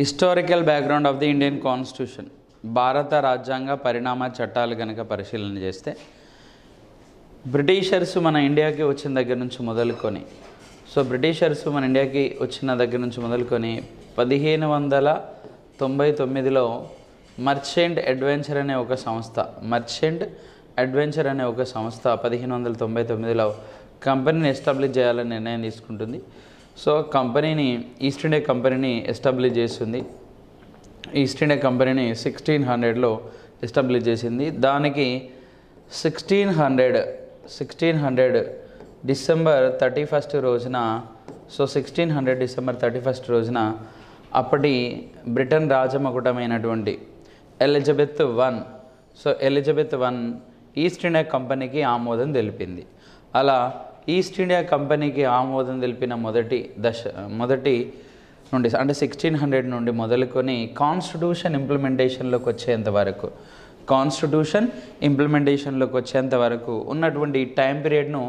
Historical background of the Indian constitution భారత రాజ్యాంగ పరిణామ చట్టాలు కనుక పరిశీలన చేస్తే బ్రిటిషర్స్ మన ఇండియాకి వచ్చిన దగ్గర నుంచి మొదలుకొని సో బ్రిటిషర్స్ మన ఇండియాకి వచ్చిన దగ్గర నుంచి మొదలుకొని పదిహేను వందల తొంభై తొమ్మిదిలో మర్చెంట్ అడ్వెంచర్ అనే ఒక సంస్థ మర్చెంట్ అడ్వెంచర్ అనే ఒక సంస్థ పదిహేను వందల తొంభై తొమ్మిదిలో కంపెనీని ఎస్టాబ్లిష్ చేయాలని నిర్ణయం తీసుకుంటుంది సో కంపెనీని ఈస్ట్ ఇండియా కంపెనీని ఎస్టాబ్లిష్ చేసింది ఈస్ట్ ఇండియా కంపెనీని సిక్స్టీన్ హండ్రెడ్లో ఎస్టాబ్లిష్ చేసింది దానికి sixteen hundred sixteen hundred December thirty first రోజున so sixteen hundred December thirty first రోజున అప్పటి బ్రిటన్ రాజమకుటమైనటువంటి Elizabeth one so Elizabeth one East India కంపెనీకి ఆమోదం తెలిపింది అలా ఈస్ట్ ఇండియా కంపెనీకి ఆమోదం తెలిపిన మొదటి దశ మొదటి నుండి అంటే సిక్స్టీన్ హండ్రెడ్ నుండి మొదలుకొని కాన్స్టిట్యూషన్ ఇంప్లిమెంటేషన్లోకి వచ్చేంత వరకు కాన్స్టిట్యూషన్ ఇంప్లిమెంటేషన్లోకి వచ్చేంత వరకు ఉన్నటువంటి ఈ టైం పీరియడ్ను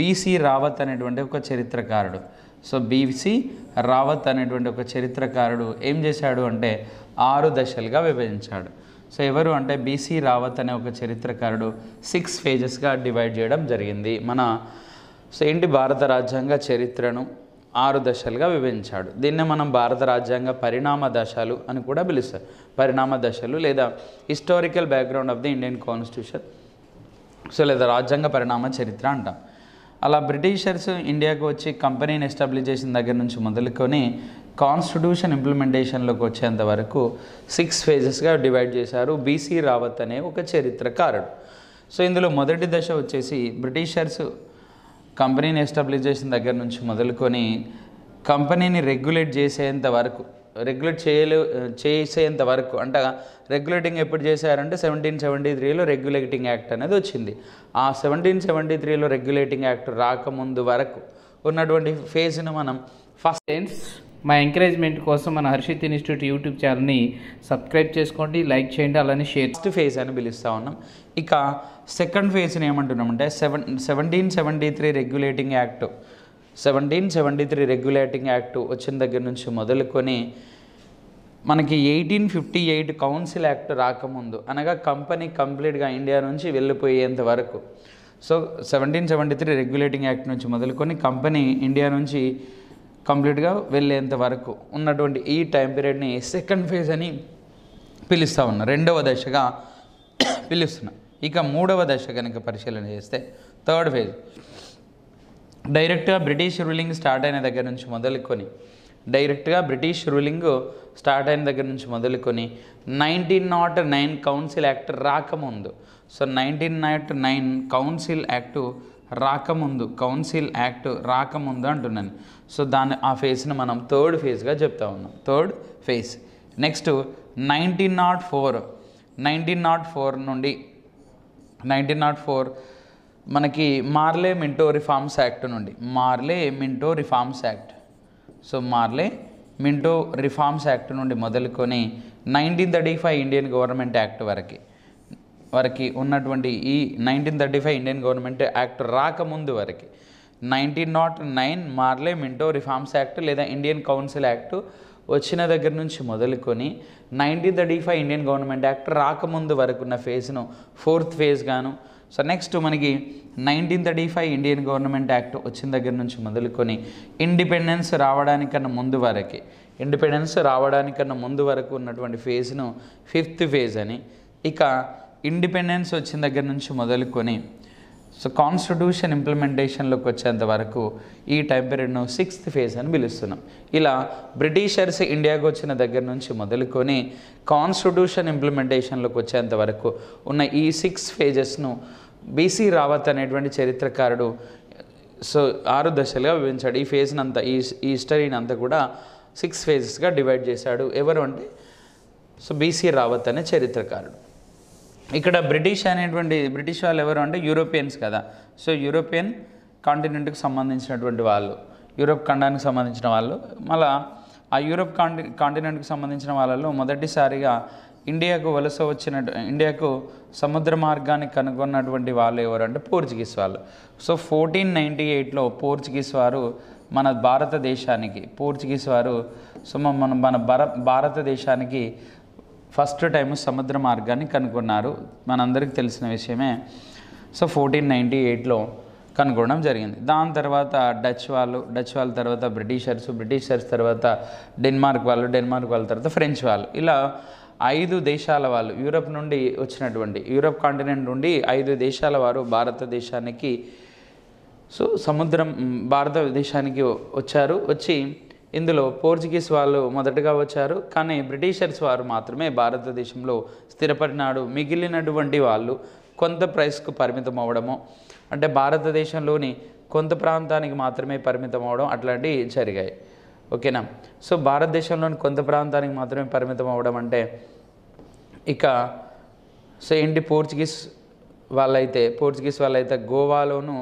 బీసీ రావత్ అనేటువంటి ఒక చరిత్రకారుడు సో బీసీ రావత్ అనేటువంటి ఒక చరిత్రకారుడు ఏం చేశాడు అంటే ఆరు దశలుగా విభజించాడు సో ఎవరు అంటే బీసీ రావత్ అనే ఒక చరిత్రకారుడు సిక్స్ ఫేజెస్గా డివైడ్ చేయడం జరిగింది మన సో ఏంటి భారత రాజ్యాంగ చరిత్రను ఆరు దశలుగా వివరించాడు దీన్నే మనం భారత రాజ్యాంగ పరిణామ దశలు అని కూడా పిలుస్తారు పరిణామ దశలు లేదా historical background of the Indian constitution so లేదా రాజ్యాంగ పరిణామ చరిత్ర అంటాం అలా బ్రిటిషర్స్ ఇండియాకు వచ్చి కంపెనీని ఎస్టాబ్లిష్ చేసిన దగ్గర నుంచి మొదలుకొని కాన్స్టిట్యూషన్ ఇంప్లిమెంటేషన్లోకి వచ్చేంత వరకు సిక్స్ ఫేజెస్గా డివైడ్ చేశారు బీసీ రావత్ అనే ఒక చరిత్రకారుడు సో ఇందులో మొదటి దశ వచ్చేసి బ్రిటిషర్స్ కంపెనీని ఎస్టాబ్లిష్ చేసిన దగ్గర నుంచి మొదలుకొని కంపెనీని రెగ్యులేట్ చేసేంత వరకు రెగ్యులేట్ చేయలే చేసేంత వరకు అంటే రెగ్యులేటింగ్ ఎప్పుడు చేశారంటే సెవెంటీన్ సెవెంటీ త్రీలో రెగ్యులేటింగ్ యాక్ట్ అనేది వచ్చింది ఆ సెవెంటీన్ సెవెంటీ త్రీలో రెగ్యులేటింగ్ యాక్ట్ రాకముందు వరకు ఉన్నటువంటి ఫేజ్ను మనం ఫస్ట్ టైమ్స్ మా ఎంకరేజ్మెంట్ కోసం మన హర్షిత్ ఇన్స్టిట్యూట్ యూట్యూబ్ ఛానల్ని సబ్స్క్రైబ్ చేసుకోండి లైక్ చేయండి అలానే షేర్ ఫస్ట్ ఫేజ్ అని పిలుస్తూ ఉన్నాం ఇక సెకండ్ ఫేజ్ని ఏమంటున్నామంటే seven seventeen seventy three regulating act seventeen seventy three regulating act వచ్చిన దగ్గర నుంచి మొదలుకొని మనకి eighteen fifty eight council act రాకముందు అనగా కంపెనీ కంప్లీట్గా ఇండియా నుంచి వెళ్ళిపోయేంత వరకు so seventeen seventy three regulating act నుంచి మొదలుకొని కంపెనీ ఇండియా నుంచి కంప్లీట్గా వెళ్ళేంత వరకు ఉన్నటువంటి ఈ టైం పీరియడ్ని సెకండ్ ఫేజ్ అని పిలుస్తూ ఉన్నా రెండవ దశగా పిలుస్తున్నా ఇక మూడవ దశ కనుక పరిశీలన చేస్తే థర్డ్ ఫేజ్ డైరెక్ట్గా బ్రిటిష్ రూలింగ్ స్టార్ట్ అయిన దగ్గర నుంచి మొదలుకొని డైరెక్ట్గా బ్రిటిష్ రూలింగ్ స్టార్ట్ అయిన దగ్గర నుంచి మొదలుకొని nineteen nought nine council act రాకముందు so nineteen nought nine council act రాకముందు కౌన్సిల్ యాక్ట్ రాకముందు అంటున్నాను సో దాని ఆ ఫేజ్ను మనం థర్డ్ ఫేజ్గా చెప్తా ఉన్నాం third phase next nineteen nought four nineteen nought four నుండి నైన్టీన్ నాట్ ఫోర్ మనకి మార్లే మింటో రిఫార్మ్స్ యాక్ట్ నుండి Morley Minto reforms act so Morley Minto reforms act నుండి మొదలుకొని nineteen thirty five Indian government act వరకు వరకు ఉన్నటువంటి ఈ nineteen thirty five Indian government act రాకముందు వరకు nineteen nought nine Morley Minto reforms act లేదా ఇండియన్ కౌన్సిల్ యాక్టు వచ్చిన దగ్గర నుంచి మొదలుకొని nineteen thirty five Indian government act రాకముందు వరకున్న ఫేజ్ను ఫోర్త్ ఫేజ్ గాను సో నెక్స్ట్ మనకి nineteen thirty five Indian government act వచ్చిన దగ్గర నుంచి మొదలుకొని ఇండిపెండెన్స్ రావడానికన్నా ముందు వరకే ఇండిపెండెన్స్ రావడానికన్నా ముందు వరకు ఉన్నటువంటి ఫేజ్ను ఫిఫ్త్ ఫేజ్ అని ఇక ఇండిపెండెన్స్ వచ్చిన దగ్గర నుంచి మొదలుకొని సో కాన్స్టిట్యూషన్ ఇంప్లిమెంటేషన్లోకి వచ్చేంత వరకు ఈ టైం పీరియడ్ను సిక్స్త్ ఫేజ్ అని పిలుస్తున్నాం ఇలా బ్రిటిషర్స్ ఇండియాకు వచ్చిన దగ్గర నుంచి మొదలుకొని కాన్స్టిట్యూషన్ ఇంప్లిమెంటేషన్లోకి వచ్చేంత వరకు ఉన్న ఈ సిక్స్ ఫేజెస్ను బీసీ రావత్ అనేటువంటి చరిత్రకారుడు సో ఆరు దశలుగా వివరించాడు ఈ ఫేజ్ని అంతా ఈ ఈ హిస్టరీని అంతా కూడా సిక్స్ ఫేజెస్గా డివైడ్ చేశాడు ఎవరు అంటే సో బీసీ రావత్ అనే చరిత్రకారుడు ఇక్కడ బ్రిటిష్ అనేటువంటి బ్రిటిష్ వాళ్ళు ఎవరు అంటే యూరోపియన్స్ కదా సో యూరోపియన్ కాంటినెంట్కి సంబంధించినటువంటి వాళ్ళు యూరోప్ ఖండానికి సంబంధించిన వాళ్ళు మళ్ళా ఆ యూరోప్ కాంటి కాంటినెంట్కి సంబంధించిన వాళ్ళలో మొదటిసారిగా ఇండియాకు వలస వచ్చిన ఇండియాకు సముద్ర మార్గాన్ని కనుగొన్నటువంటి వాళ్ళు ఎవరు అంటే పోర్చుగీస్ వాళ్ళు సో ఫోర్టీన్ నైంటీ ఎయిట్లో పోర్చుగీస్ వారు మన భారతదేశానికి పోర్చుగీస్ వారు సో మన మన భారతదేశానికి ఫస్ట్ టైము సముద్ర మార్గాన్ని కనుగొన్నారు మనందరికీ తెలిసిన విషయమే సో ఫోర్టీన్ నైంటీ ఎయిట్లో కనుగొనడం జరిగింది దాని తర్వాత డచ్ వాళ్ళు డచ్ వాళ్ళ తర్వాత బ్రిటిషర్స్ బ్రిటిషర్స్ తర్వాత డెన్మార్క్ వాళ్ళు డెన్మార్క్ వాళ్ళ తర్వాత ఫ్రెంచ్ వాళ్ళు ఇలా ఐదు దేశాల వాళ్ళు యూరప్ నుండి వచ్చినటువంటి యూరప్ కాంటినెంట్ నుండి ఐదు దేశాల వారు భారతదేశానికి సో సముద్రం భారతదేశానికి వచ్చారు వచ్చి ఇందులో పోర్చుగీస్ వాళ్ళు మొదటగా వచ్చారు కానీ బ్రిటిషర్స్ వారు మాత్రమే భారతదేశంలో స్థిరపడినాడు మిగిలినటువంటి వాళ్ళు కొంత ప్రైస్కు పరిమితం అవ్వడము అంటే భారతదేశంలోని కొంత ప్రాంతానికి మాత్రమే పరిమితం అవడం అట్లాంటివి జరిగాయి ఓకేనా సో భారతదేశంలోని కొంత ప్రాంతానికి మాత్రమే పరిమితం అవ్వడం అంటే ఇక సో ఏంటి పోర్చుగీస్ వాళ్ళైతే పోర్చుగీస్ వాళ్ళైతే గోవాలోను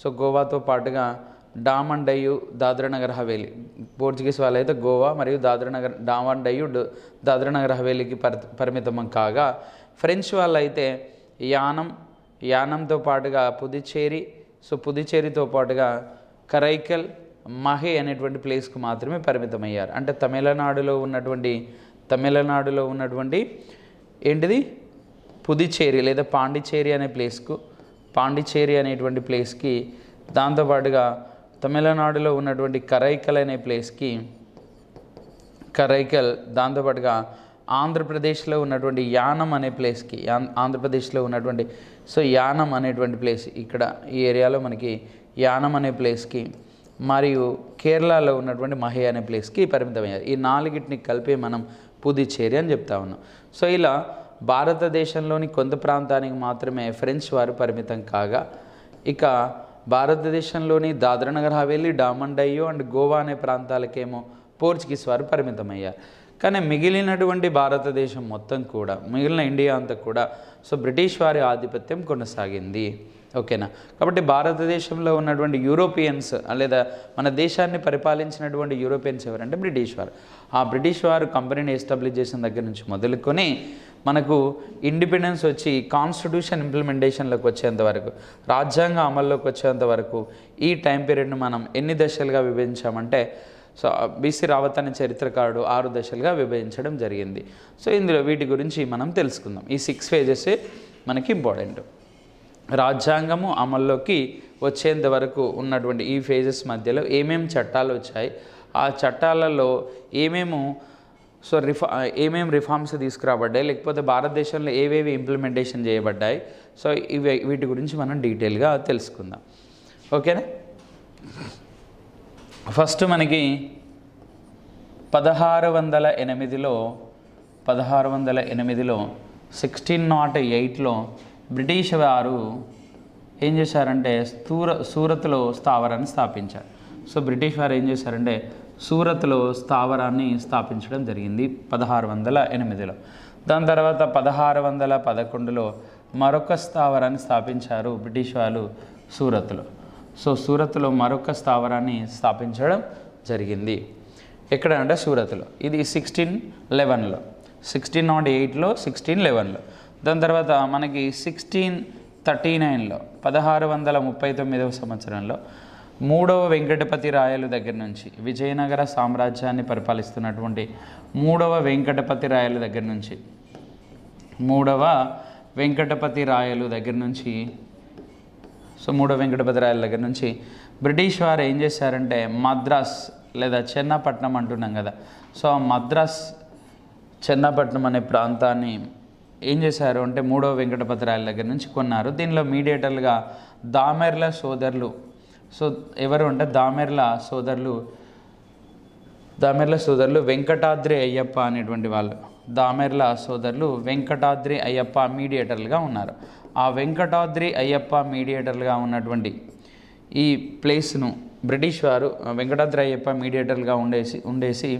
సో గోవాతో పాటుగా డామన్ డయ్యు దాద్రానగర్ హవేలీ పోర్చుగీస్ వాళ్ళైతే గోవా మరియు దాద్రానగర్ డామన్ డయ్యు దాద్రానగర్ హవేలీకి పరి పరిమితం కాగా ఫ్రెంచ్ వాళ్ళైతే యానం యానంతో పాటుగా పుదుచ్చేరి సో పుదుచ్చేరితో పాటుగా కరైకల్ మహే అనేటువంటి ప్లేస్కు మాత్రమే పరిమితమయ్యారు అంటే తమిళనాడులో ఉన్నటువంటి తమిళనాడులో ఉన్నటువంటి ఏంటిది పుదుచ్చేరి లేదా పాండిచ్చేరి అనే ప్లేస్కు పాండిచ్చేరి అనేటువంటి ప్లేస్కి దాంతోపాటుగా తమిళనాడులో ఉన్నటువంటి కరైకల్ అనే ప్లేస్కి కరైకల్ దాంతోపాటుగా ఆంధ్రప్రదేశ్లో ఉన్నటువంటి యానం అనే ప్లేస్కి ఆంధ్రప్రదేశ్లో ఉన్నటువంటి సో యానం అనేటువంటి ప్లేస్ ఇక్కడ ఈ ఏరియాలో మనకి యానం అనే ప్లేస్కి మరియు కేరళలో ఉన్నటువంటి మహే అనే ప్లేస్కి పరిమితమయ్యారు ఈ నాలుగింటిని కలిపి మనం పుదుచ్చేరి అని చెప్తా ఉన్నాం సో ఇలా భారతదేశంలోని కొంత ప్రాంతానికి మాత్రమే ఫ్రెంచ్ వారు పరిమితం కాగా ఇక భారతదేశంలోని నగర్ హవేలీ డామండయ్యో అండ్ గోవా అనే ప్రాంతాలకేమో పోర్చుగీస్ వారు పరిమితమయ్యారు కానీ మిగిలినటువంటి భారతదేశం మొత్తం కూడా మిగిలిన ఇండియా అంతా కూడా సో బ్రిటిష్ వారి ఆధిపత్యం కొనసాగింది ఓకేనా కాబట్టి భారతదేశంలో ఉన్నటువంటి యూరోపియన్స్ లేదా మన దేశాన్ని పరిపాలించినటువంటి యూరోపియన్స్ ఎవరంటే బ్రిటిష్ వారు ఆ బ్రిటిష్ వారు కంపెనీని ఎస్టాబ్లిష్ చేసిన దగ్గర నుంచి మొదలుకొని మనకు ఇండిపెండెన్స్ వచ్చి కాన్స్టిట్యూషన్ ఇంప్లిమెంటేషన్లోకి వచ్చేంత వరకు రాజ్యాంగ అమల్లోకి వచ్చేంత వరకు ఈ టైం పీరియడ్ను మనం ఎన్ని దశలుగా విభజించామంటే సో బీసీ రావత్ అనే చరిత్రకారుడు ఆరు దశలుగా విభజించడం జరిగింది సో ఇందులో వీటి గురించి మనం తెలుసుకుందాం ఈ సిక్స్ ఫేజెస్ మనకి ఇంపార్టెంట్ రాజ్యాంగము అమల్లోకి వచ్చేంత వరకు ఉన్నటువంటి ఈ ఫేజెస్ మధ్యలో ఏమేమి చట్టాలు వచ్చాయి ఆ చట్టాలలో ఏమేమో సో రిఫా ఏమేమి రిఫార్మ్స్ తీసుకురాబడ్డాయి లేకపోతే భారతదేశంలో ఏవేవి ఇంప్లిమెంటేషన్ చేయబడ్డాయి సో ఇవి వీటి గురించి మనం డీటెయిల్గా తెలుసుకుందాం ఓకేనా ఫస్ట్ మనకి పదహారు వందల ఎనిమిదిలో పదహారు వందల ఎనిమిదిలో సిక్స్టీన్ నాట్ ఎయిట్లో బ్రిటిష్ వారు ఏం చేశారంటే స్థూర సూరత్లో స్థావరాన్ని స్థాపించారు సో బ్రిటిష్ వారు ఏం చేశారంటే సూరత్లో స్థావరాన్ని స్థాపించడం జరిగింది పదహారు వందల ఎనిమిదిలో దాని తర్వాత పదహారు వందల పదకొండులో మరొక స్థావరాన్ని స్థాపించారు బ్రిటిష్ వాళ్ళు సూరత్లో సో సూరత్లో మరొక స్థావరాన్ని స్థాపించడం జరిగింది ఎక్కడ అంటే సూరత్లో ఇది సిక్స్టీన్ లెవెన్లో సిక్స్టీన్ నాట్ ఎయిట్లో సిక్స్టీన్ లెవెన్లో దాని తర్వాత మనకి సిక్స్టీన్ థర్టీ నైన్లో పదహారు వందల ముప్పై తొమ్మిదవ సంవత్సరంలో మూడవ వెంకటపతి రాయలు దగ్గర నుంచి విజయనగర సామ్రాజ్యాన్ని పరిపాలిస్తున్నటువంటి మూడవ వెంకటపతి రాయలు దగ్గర నుంచి మూడవ వెంకటపతి రాయలు దగ్గర నుంచి సో మూడవ వెంకటపతి రాయల దగ్గర నుంచి బ్రిటిష్ వారు ఏం చేశారంటే మద్రాస్ లేదా చెన్నపట్నం అంటున్నాం కదా సో ఆ మద్రాస్ చెన్నపట్నం అనే ప్రాంతాన్ని ఏం చేశారు అంటే మూడవ వెంకటపతి రాయల దగ్గర నుంచి కొన్నారు దీనిలో మీడియేటర్లుగా దామెర్ల సోదరులు సో ఎవరు అంటే దామెర్ల సోదరులు దామెర్ల సోదరులు వెంకటాద్రి అయ్యప్ప అనేటువంటి వాళ్ళు దామెర్ల సోదరులు వెంకటాద్రి అయ్యప్ప మీడియేటర్లుగా ఉన్నారు ఆ వెంకటాద్రి అయ్యప్ప మీడియేటర్లుగా ఉన్నటువంటి ఈ ప్లేస్ను బ్రిటిష్ వారు వెంకటాద్రి అయ్యప్ప మీడియేటర్లుగా ఉండేసి ఉండేసి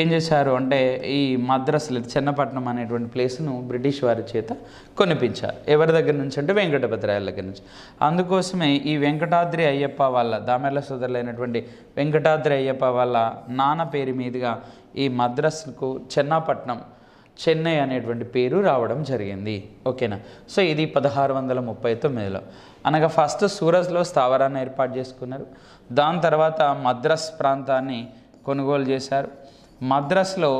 ఏం చేశారు అంటే ఈ మద్రాసు లేదా చెన్నపట్నం అనేటువంటి ప్లేస్ను బ్రిటిష్ వారి చేత కొనిపించారు ఎవరి దగ్గర నుంచి అంటే వెంకటభద్రాయల దగ్గర నుంచి అందుకోసమే ఈ వెంకటాద్రి అయ్యప్ప వాళ్ళ దామెర్ల సోదరులైనటువంటి వెంకటాద్రి అయ్యప్ప వాళ్ళ నాన్న పేరు మీదుగా ఈ మద్రాసుకు చిన్నపట్నం చెన్నై అనేటువంటి పేరు రావడం జరిగింది ఓకేనా సో ఇది పదహారు వందల ముప్పై తొమ్మిదిలో అనగా ఫస్ట్ సూరజ్లో స్థావరాన్ని ఏర్పాటు చేసుకున్నారు దాని తర్వాత మద్రాస్ ప్రాంతాన్ని కొనుగోలు చేశారు మద్రాసులో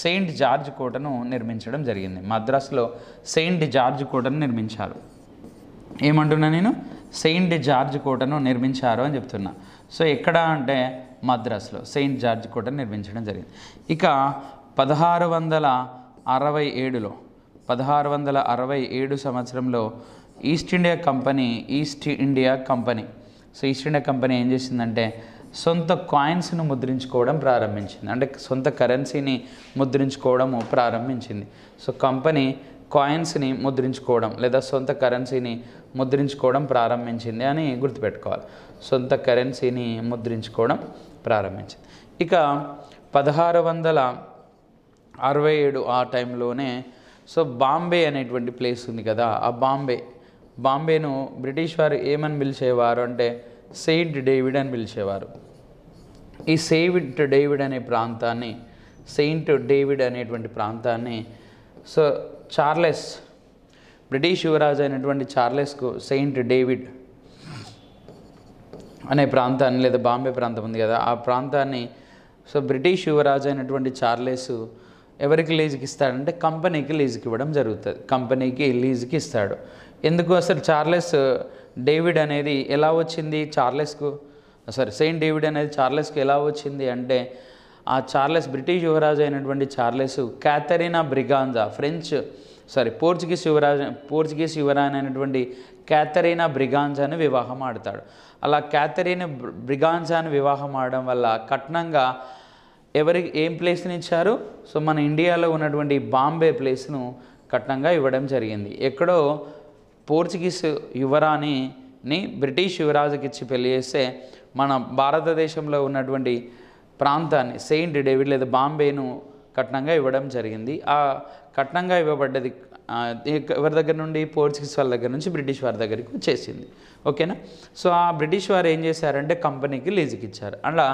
సెయింట్ జార్జ్ కోటను నిర్మించడం జరిగింది మద్రాసులో సెయింట్ జార్జ్ కోటను నిర్మించారు ఏమంటున్నా నేను సెయింట్ జార్జ్ కోటను నిర్మించారు అని చెప్తున్నా సో ఎక్కడ అంటే మద్రాసులో సెయింట్ జార్జ్ కోటను నిర్మించడం జరిగింది ఇక పదహారు వందల అరవై ఏడులో పదహారు వందల అరవై ఏడు సంవత్సరంలో East India company east India company so East India company ఏం చేసిందంటే సొంత కాయిన్స్ను ముద్రించుకోవడం ప్రారంభించింది అంటే సొంత కరెన్సీని ముద్రించుకోవడం ప్రారంభించింది సో కంపెనీ కాయిన్స్ని ముద్రించుకోవడం లేదా సొంత కరెన్సీని ముద్రించుకోవడం ప్రారంభించింది అని గుర్తుపెట్టుకోవాలి సొంత కరెన్సీని ముద్రించుకోవడం ప్రారంభించింది ఇక పదహారు వందల అరవై ఏడు ఆ టైంలోనే సో బాంబే అనేటువంటి ప్లేస్ ఉంది కదా ఆ బాంబే బాంబేను బ్రిటిష్ వారు ఏమని పిలిచేవారు అంటే సెయింట్ డేవిడ్ అని పిలిచేవారు ఈ సెయింట్ డేవిడ్ అనే ప్రాంతాన్ని సెయింట్ డేవిడ్ అనేటువంటి ప్రాంతాన్ని సో చార్లెస్ బ్రిటిష్ యువరాజు అయినటువంటి చార్లెస్కు సెయింట్ డేవిడ్ అనే ప్రాంతాన్ని లేదా బాంబే ప్రాంతం ఉంది కదా ఆ ప్రాంతాన్ని సో బ్రిటిష్ యువరాజు అయినటువంటి చార్లెస్ ఎవరికి లీజుకి ఇస్తాడంటే కంపెనీకి లీజుకి ఇవ్వడం జరుగుతుంది కంపెనీకి లీజుకి ఇస్తాడు ఎందుకు అసలు చార్లెస్ డేవిడ్ అనేది ఎలా వచ్చింది చార్లెస్కు సరే సెయింట్ డేవిడ్ అనేది చార్లెస్కి ఎలా వచ్చింది అంటే ఆ చార్లెస్ బ్రిటిష్ యువరాజు అయినటువంటి Charles Catherina Braganza French sorry Portuguese యువరాజు పోర్చుగీస్ యువరాజు అయినటువంటి క్యాథరీనా బ్రిగాంజాని వివాహం ఆడతాడు అలా క్యాథరీన్ బ్రిగాంజాని వివాహం ఆడడం వల్ల కఠినంగా ఎవరికి ఏం ప్లేస్ని ఇచ్చారు సో మన ఇండియాలో ఉన్నటువంటి బాంబే ప్లేస్ను కట్నంగా ఇవ్వడం జరిగింది ఎక్కడో పోర్చుగీస్ యువరాని ని బ్రిటిష్ యువరాజుకి ఇచ్చి పెళ్లి చేస్తే మన భారతదేశంలో ఉన్నటువంటి ప్రాంతాన్ని సెయింట్ డేవిడ్ లేదా బాంబేను కట్నంగా ఇవ్వడం జరిగింది ఆ కట్నంగా ఇవ్వబడ్డది ఎవరి దగ్గర నుండి పోర్చుగీస్ వాళ్ళ దగ్గర నుంచి బ్రిటిష్ వారి దగ్గరికి వచ్చేసింది ఓకేనా సో ఆ బ్రిటిష్ వారు ఏం చేశారంటే కంపెనీకి లీజుకి ఇచ్చారు అలా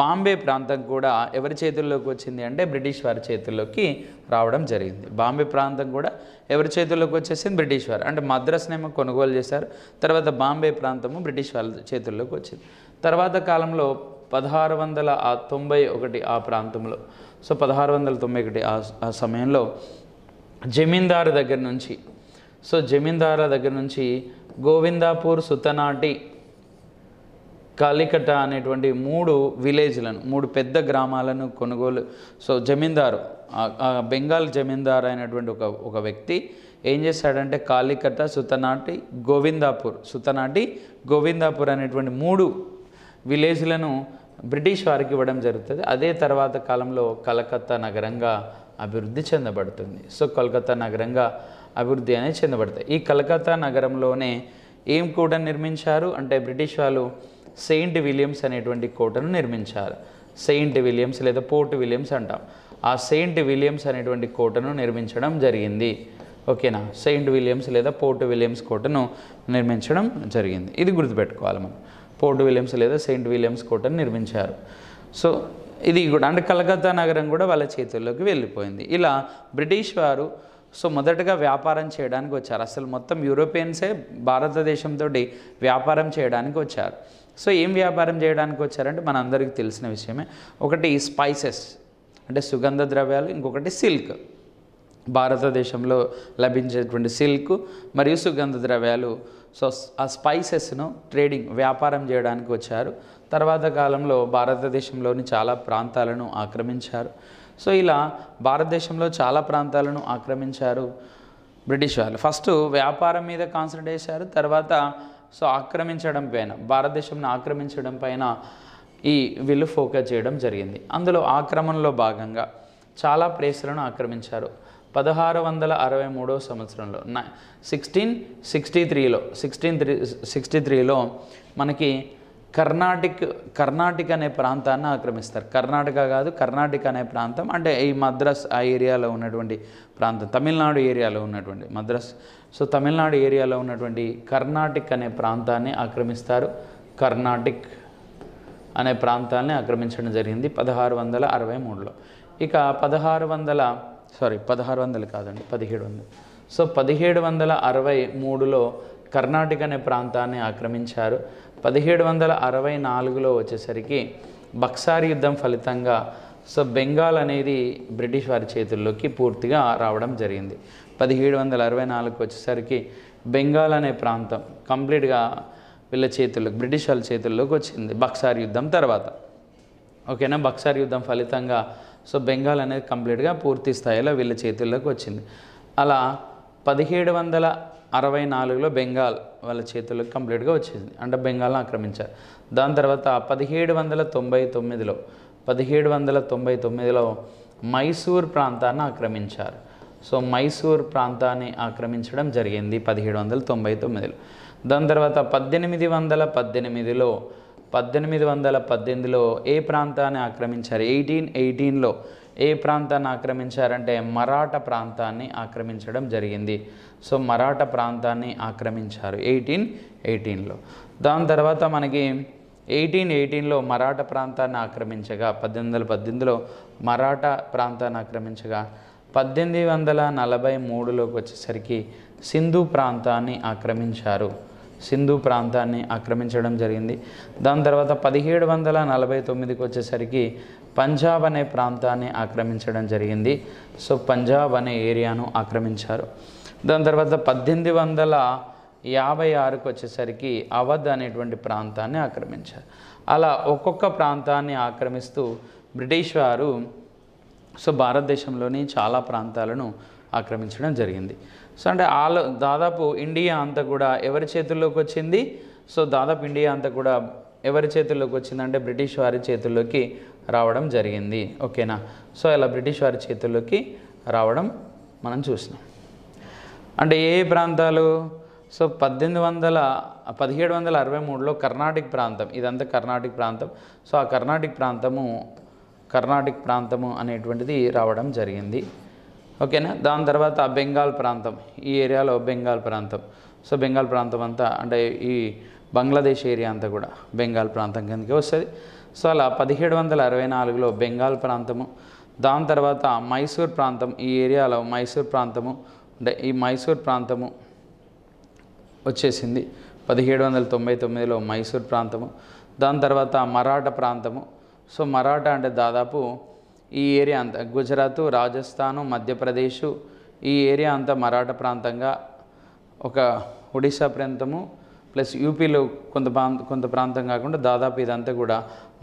బాంబే ప్రాంతం కూడా ఎవరి చేతుల్లోకి వచ్చింది అంటే బ్రిటిష్ వారి చేతుల్లోకి రావడం జరిగింది బాంబే ప్రాంతం కూడా ఎవరి చేతుల్లోకి వచ్చేసింది బ్రిటిష్ వారు అంటే మద్రాసునేమో కొనుగోలు చేశారు తర్వాత బాంబే ప్రాంతము బ్రిటిష్ వాళ్ళ చేతుల్లోకి వచ్చింది తర్వాత కాలంలో పదహారు వందల తొంభై ఒకటి ఆ ప్రాంతంలో సో పదహారు వందల తొంభై ఒకటి ఆ సమయంలో జమీందారు దగ్గర నుంచి సో జమీందారు దగ్గర నుంచి గోవిందాపూర్ సుతనాటి కాలికట అనేటువంటి మూడు విలేజ్లను మూడు పెద్ద గ్రామాలను కొనుగోలు సో జమీందారు బెంగాల్ జమీందారు అయినటువంటి ఒక ఒక వ్యక్తి ఏం చేశాడంటే కాలికట సుతనాటి గోవిందాపూర్ సుతనాటి గోవిందాపూర్ అనేటువంటి మూడు విలేజ్లను బ్రిటిష్ వారికి ఇవ్వడం జరుగుతుంది అదే తర్వాత కాలంలో కలకత్తా నగరంగా అభివృద్ధి చెందబడుతుంది సో కలకత్తా నగరంగా అభివృద్ధి అనేది చెందబడతాయి ఈ కలకత్తా నగరంలోనే ఏం కోట నిర్మించారు అంటే బ్రిటిష్ వాళ్ళు సెయింట్ విలియమ్స్ అనేటువంటి కోటను నిర్మించారు సెయింట్ విలియమ్స్ లేదా పోర్ట్ విలియమ్స్ అంటాం ఆ సెయింట్ విలియమ్స్ అనేటువంటి కోటను నిర్మించడం జరిగింది ఓకేనా సెయింట్ విలియమ్స్ లేదా పోర్ట్ విలియమ్స్ కోటను నిర్మించడం జరిగింది ఇది గుర్తుపెట్టుకోవాలి మనం పోర్ట్ విలియమ్స్ లేదా సెయింట్ విలియమ్స్ కోటను నిర్మించారు సో ఇది కూడా అంటే కలకత్తా నగరం కూడా వాళ్ళ చేతుల్లోకి వెళ్ళిపోయింది ఇలా బ్రిటిష్ వారు సో మొదటగా వ్యాపారం చేయడానికి వచ్చారు అసలు మొత్తం యూరోపియన్సే భారతదేశంతో వ్యాపారం చేయడానికి వచ్చారు సో ఏం వ్యాపారం చేయడానికి వచ్చారంటే మన అందరికీ తెలిసిన విషయమే ఒకటి స్పైసెస్ అంటే సుగంధ ద్రవ్యాలు ఇంకొకటి సిల్క్ భారతదేశంలో లభించేటువంటి సిల్క్ మరియు సుగంధ ద్రవ్యాలు సో ఆ స్పైసెస్ను ట్రేడింగ్ వ్యాపారం చేయడానికి వచ్చారు తర్వాత కాలంలో భారతదేశంలోని చాలా ప్రాంతాలను ఆక్రమించారు సో ఇలా భారతదేశంలో చాలా ప్రాంతాలను ఆక్రమించారు బ్రిటిష్ వాళ్ళు ఫస్ట్ వ్యాపారం మీద కాన్సన్ట్రేట్ చేశారు తర్వాత సో ఆక్రమించడం పైన భారతదేశంను ఆక్రమించడం పైన ఈ వీళ్ళు ఫోకస్ చేయడం జరిగింది అందులో ఆక్రమణలో భాగంగా చాలా ప్లేసులను ఆక్రమించారు పదహారు వందల అరవై మూడో సంవత్సరంలో నై సిక్స్టీన్ సిక్స్టీ త్రీలో సిక్స్టీన్ త్రీ సిక్స్టీ త్రీలో మనకి కర్ణాటిక్ కర్ణాటక అనే ప్రాంతాన్ని ఆక్రమిస్తారు కర్ణాటక కాదు కర్ణాటక అనే ప్రాంతం అంటే ఈ మద్రాస్ ఆ ఏరియాలో ఉన్నటువంటి ప్రాంతం తమిళనాడు ఏరియాలో ఉన్నటువంటి మద్రాస్ సో తమిళనాడు ఏరియాలో ఉన్నటువంటి కర్ణాటక అనే ప్రాంతాన్ని ఆక్రమిస్తారు కర్ణాటిక్ అనే ప్రాంతాన్ని ఆక్రమించడం జరిగింది పదహారు వందల అరవై మూడులో ఇక పదహారు వందల సారీ పదహారు వందలు కాదండి పదిహేడు వందలు సో పదిహేడు వందల అరవై మూడులో కర్ణాటక అనే ప్రాంతాన్ని ఆక్రమించారు పదిహేడు వందల అరవై నాలుగులో వచ్చేసరికి బక్సార్ యుద్ధం ఫలితంగా సో బెంగాల్ అనేది బ్రిటిష్ వారి చేతుల్లోకి పూర్తిగా రావడం జరిగింది పదిహేడు వందల అరవై నాలుగుకి వచ్చేసరికి బెంగాల్ అనే ప్రాంతం కంప్లీట్గా వీళ్ళ చేతుల్లో బ్రిటిష్ వాళ్ళ చేతుల్లోకి వచ్చింది బక్సార్ యుద్ధం తర్వాత ఓకేనా బక్సార్ యుద్ధం ఫలితంగా సో బెంగాల్ అనేది కంప్లీట్గా పూర్తి స్థాయిలో వీళ్ళ చేతుల్లోకి వచ్చింది అలా పదిహేడు వందల అరవై నాలుగులో బెంగాల్ వాళ్ళ చేతులకు కంప్లీట్గా వచ్చేసింది అంటే బెంగాల్ని ఆక్రమించారు దాని తర్వాత పదిహేడు వందల తొంభై తొమ్మిదిలో పదిహేడు వందల తొంభై తొమ్మిదిలో మైసూర్ ప్రాంతాన్ని ఆక్రమించారు సో మైసూర్ ప్రాంతాన్ని ఆక్రమించడం జరిగింది పదిహేడు వందల తొంభై తొమ్మిదిలో దాని తర్వాత పద్దెనిమిది వందల పద్దెనిమిదిలో పద్దెనిమిది వందల పద్దెనిమిదిలో ఏ ప్రాంతాన్ని ఆక్రమించారు ఎయిటీన్ ఎయిటీన్లో ఏ ప్రాంతాన్ని ఆక్రమించారంటే మరాఠా ప్రాంతాన్ని ఆక్రమించడం జరిగింది సో మరాఠా ప్రాంతాన్ని ఆక్రమించారు ఎయిటీన్ ఎయిటీన్లో దాని తర్వాత మనకి ఎయిటీన్ ఎయిటీన్లో మరాఠా ప్రాంతాన్ని ఆక్రమించగా పద్దెనిమిది వందల పద్దెనిమిదిలో మరాఠా ప్రాంతాన్ని ఆక్రమించగా పద్దెనిమిది వందల నలభై మూడులోకి వచ్చేసరికి సింధు ప్రాంతాన్ని ఆక్రమించారు సింధు ప్రాంతాన్ని ఆక్రమించడం జరిగింది దాని తర్వాత పదిహేడు వందల నలభై తొమ్మిదికి వచ్చేసరికి పంజాబ్ అనే ప్రాంతాన్ని ఆక్రమించడం జరిగింది సో పంజాబ్ అనే ఏరియాను ఆక్రమించారు దాని తర్వాత పద్దెనిమిది వందల యాభై ఆరుకు వచ్చేసరికి అవధ్ అనేటువంటి ప్రాంతాన్ని ఆక్రమించారు అలా ఒక్కొక్క ప్రాంతాన్ని ఆక్రమిస్తూ బ్రిటిష్ వారు సో భారతదేశంలోని చాలా ప్రాంతాలను ఆక్రమించడం జరిగింది సో అంటే ఆలో దాదాపు ఇండియా అంతా కూడా ఎవరి చేతుల్లోకి వచ్చింది సో దాదాపు ఇండియా అంతా కూడా ఎవరి చేతుల్లోకి వచ్చిందంటే బ్రిటిష్ వారి చేతుల్లోకి రావడం జరిగింది ఓకేనా సో ఇలా బ్రిటిష్ వారి చేతుల్లోకి రావడం మనం చూసినాం అంటే ఏ ప్రాంతాలు సో పద్దెనిమిది వందల పదిహేడు వందల అరవై మూడులో కర్ణాటక ప్రాంతం ఇదంతా కర్ణాటక ప్రాంతం సో ఆ కర్ణాటక ప్రాంతము కర్ణాటక ప్రాంతము అనేటువంటిది రావడం జరిగింది ఓకేనా దాని తర్వాత బెంగాల్ ప్రాంతం ఈ ఏరియాలో బెంగాల్ ప్రాంతం సో బెంగాల్ ప్రాంతం అంతా అంటే ఈ బంగ్లాదేశ్ ఏరియా అంతా కూడా బెంగాల్ ప్రాంతం కిందకి వస్తుంది సో అలా పదిహేడు వందల అరవై నాలుగులో బెంగాల్ ప్రాంతము దాని తర్వాత మైసూర్ ప్రాంతం ఈ ఏరియాలో మైసూర్ ప్రాంతము అంటే ఈ మైసూర్ ప్రాంతము వచ్చేసింది పదిహేడు వందల తొంభై తొమ్మిదిలో మైసూర్ ప్రాంతము దాని తర్వాత మరాఠా ప్రాంతము సో మరాఠా అంటే దాదాపు ఈ ఏరియా అంతా గుజరాత్ రాజస్థాను మధ్యప్రదేశు ఈ ఏరియా అంతా మరాఠా ప్రాంతంగా ఒక ఒడిశా ప్రాంతము ప్లస్ యూపీలో కొంత కొంత ప్రాంతం కాకుండా దాదాపు ఇదంతా కూడా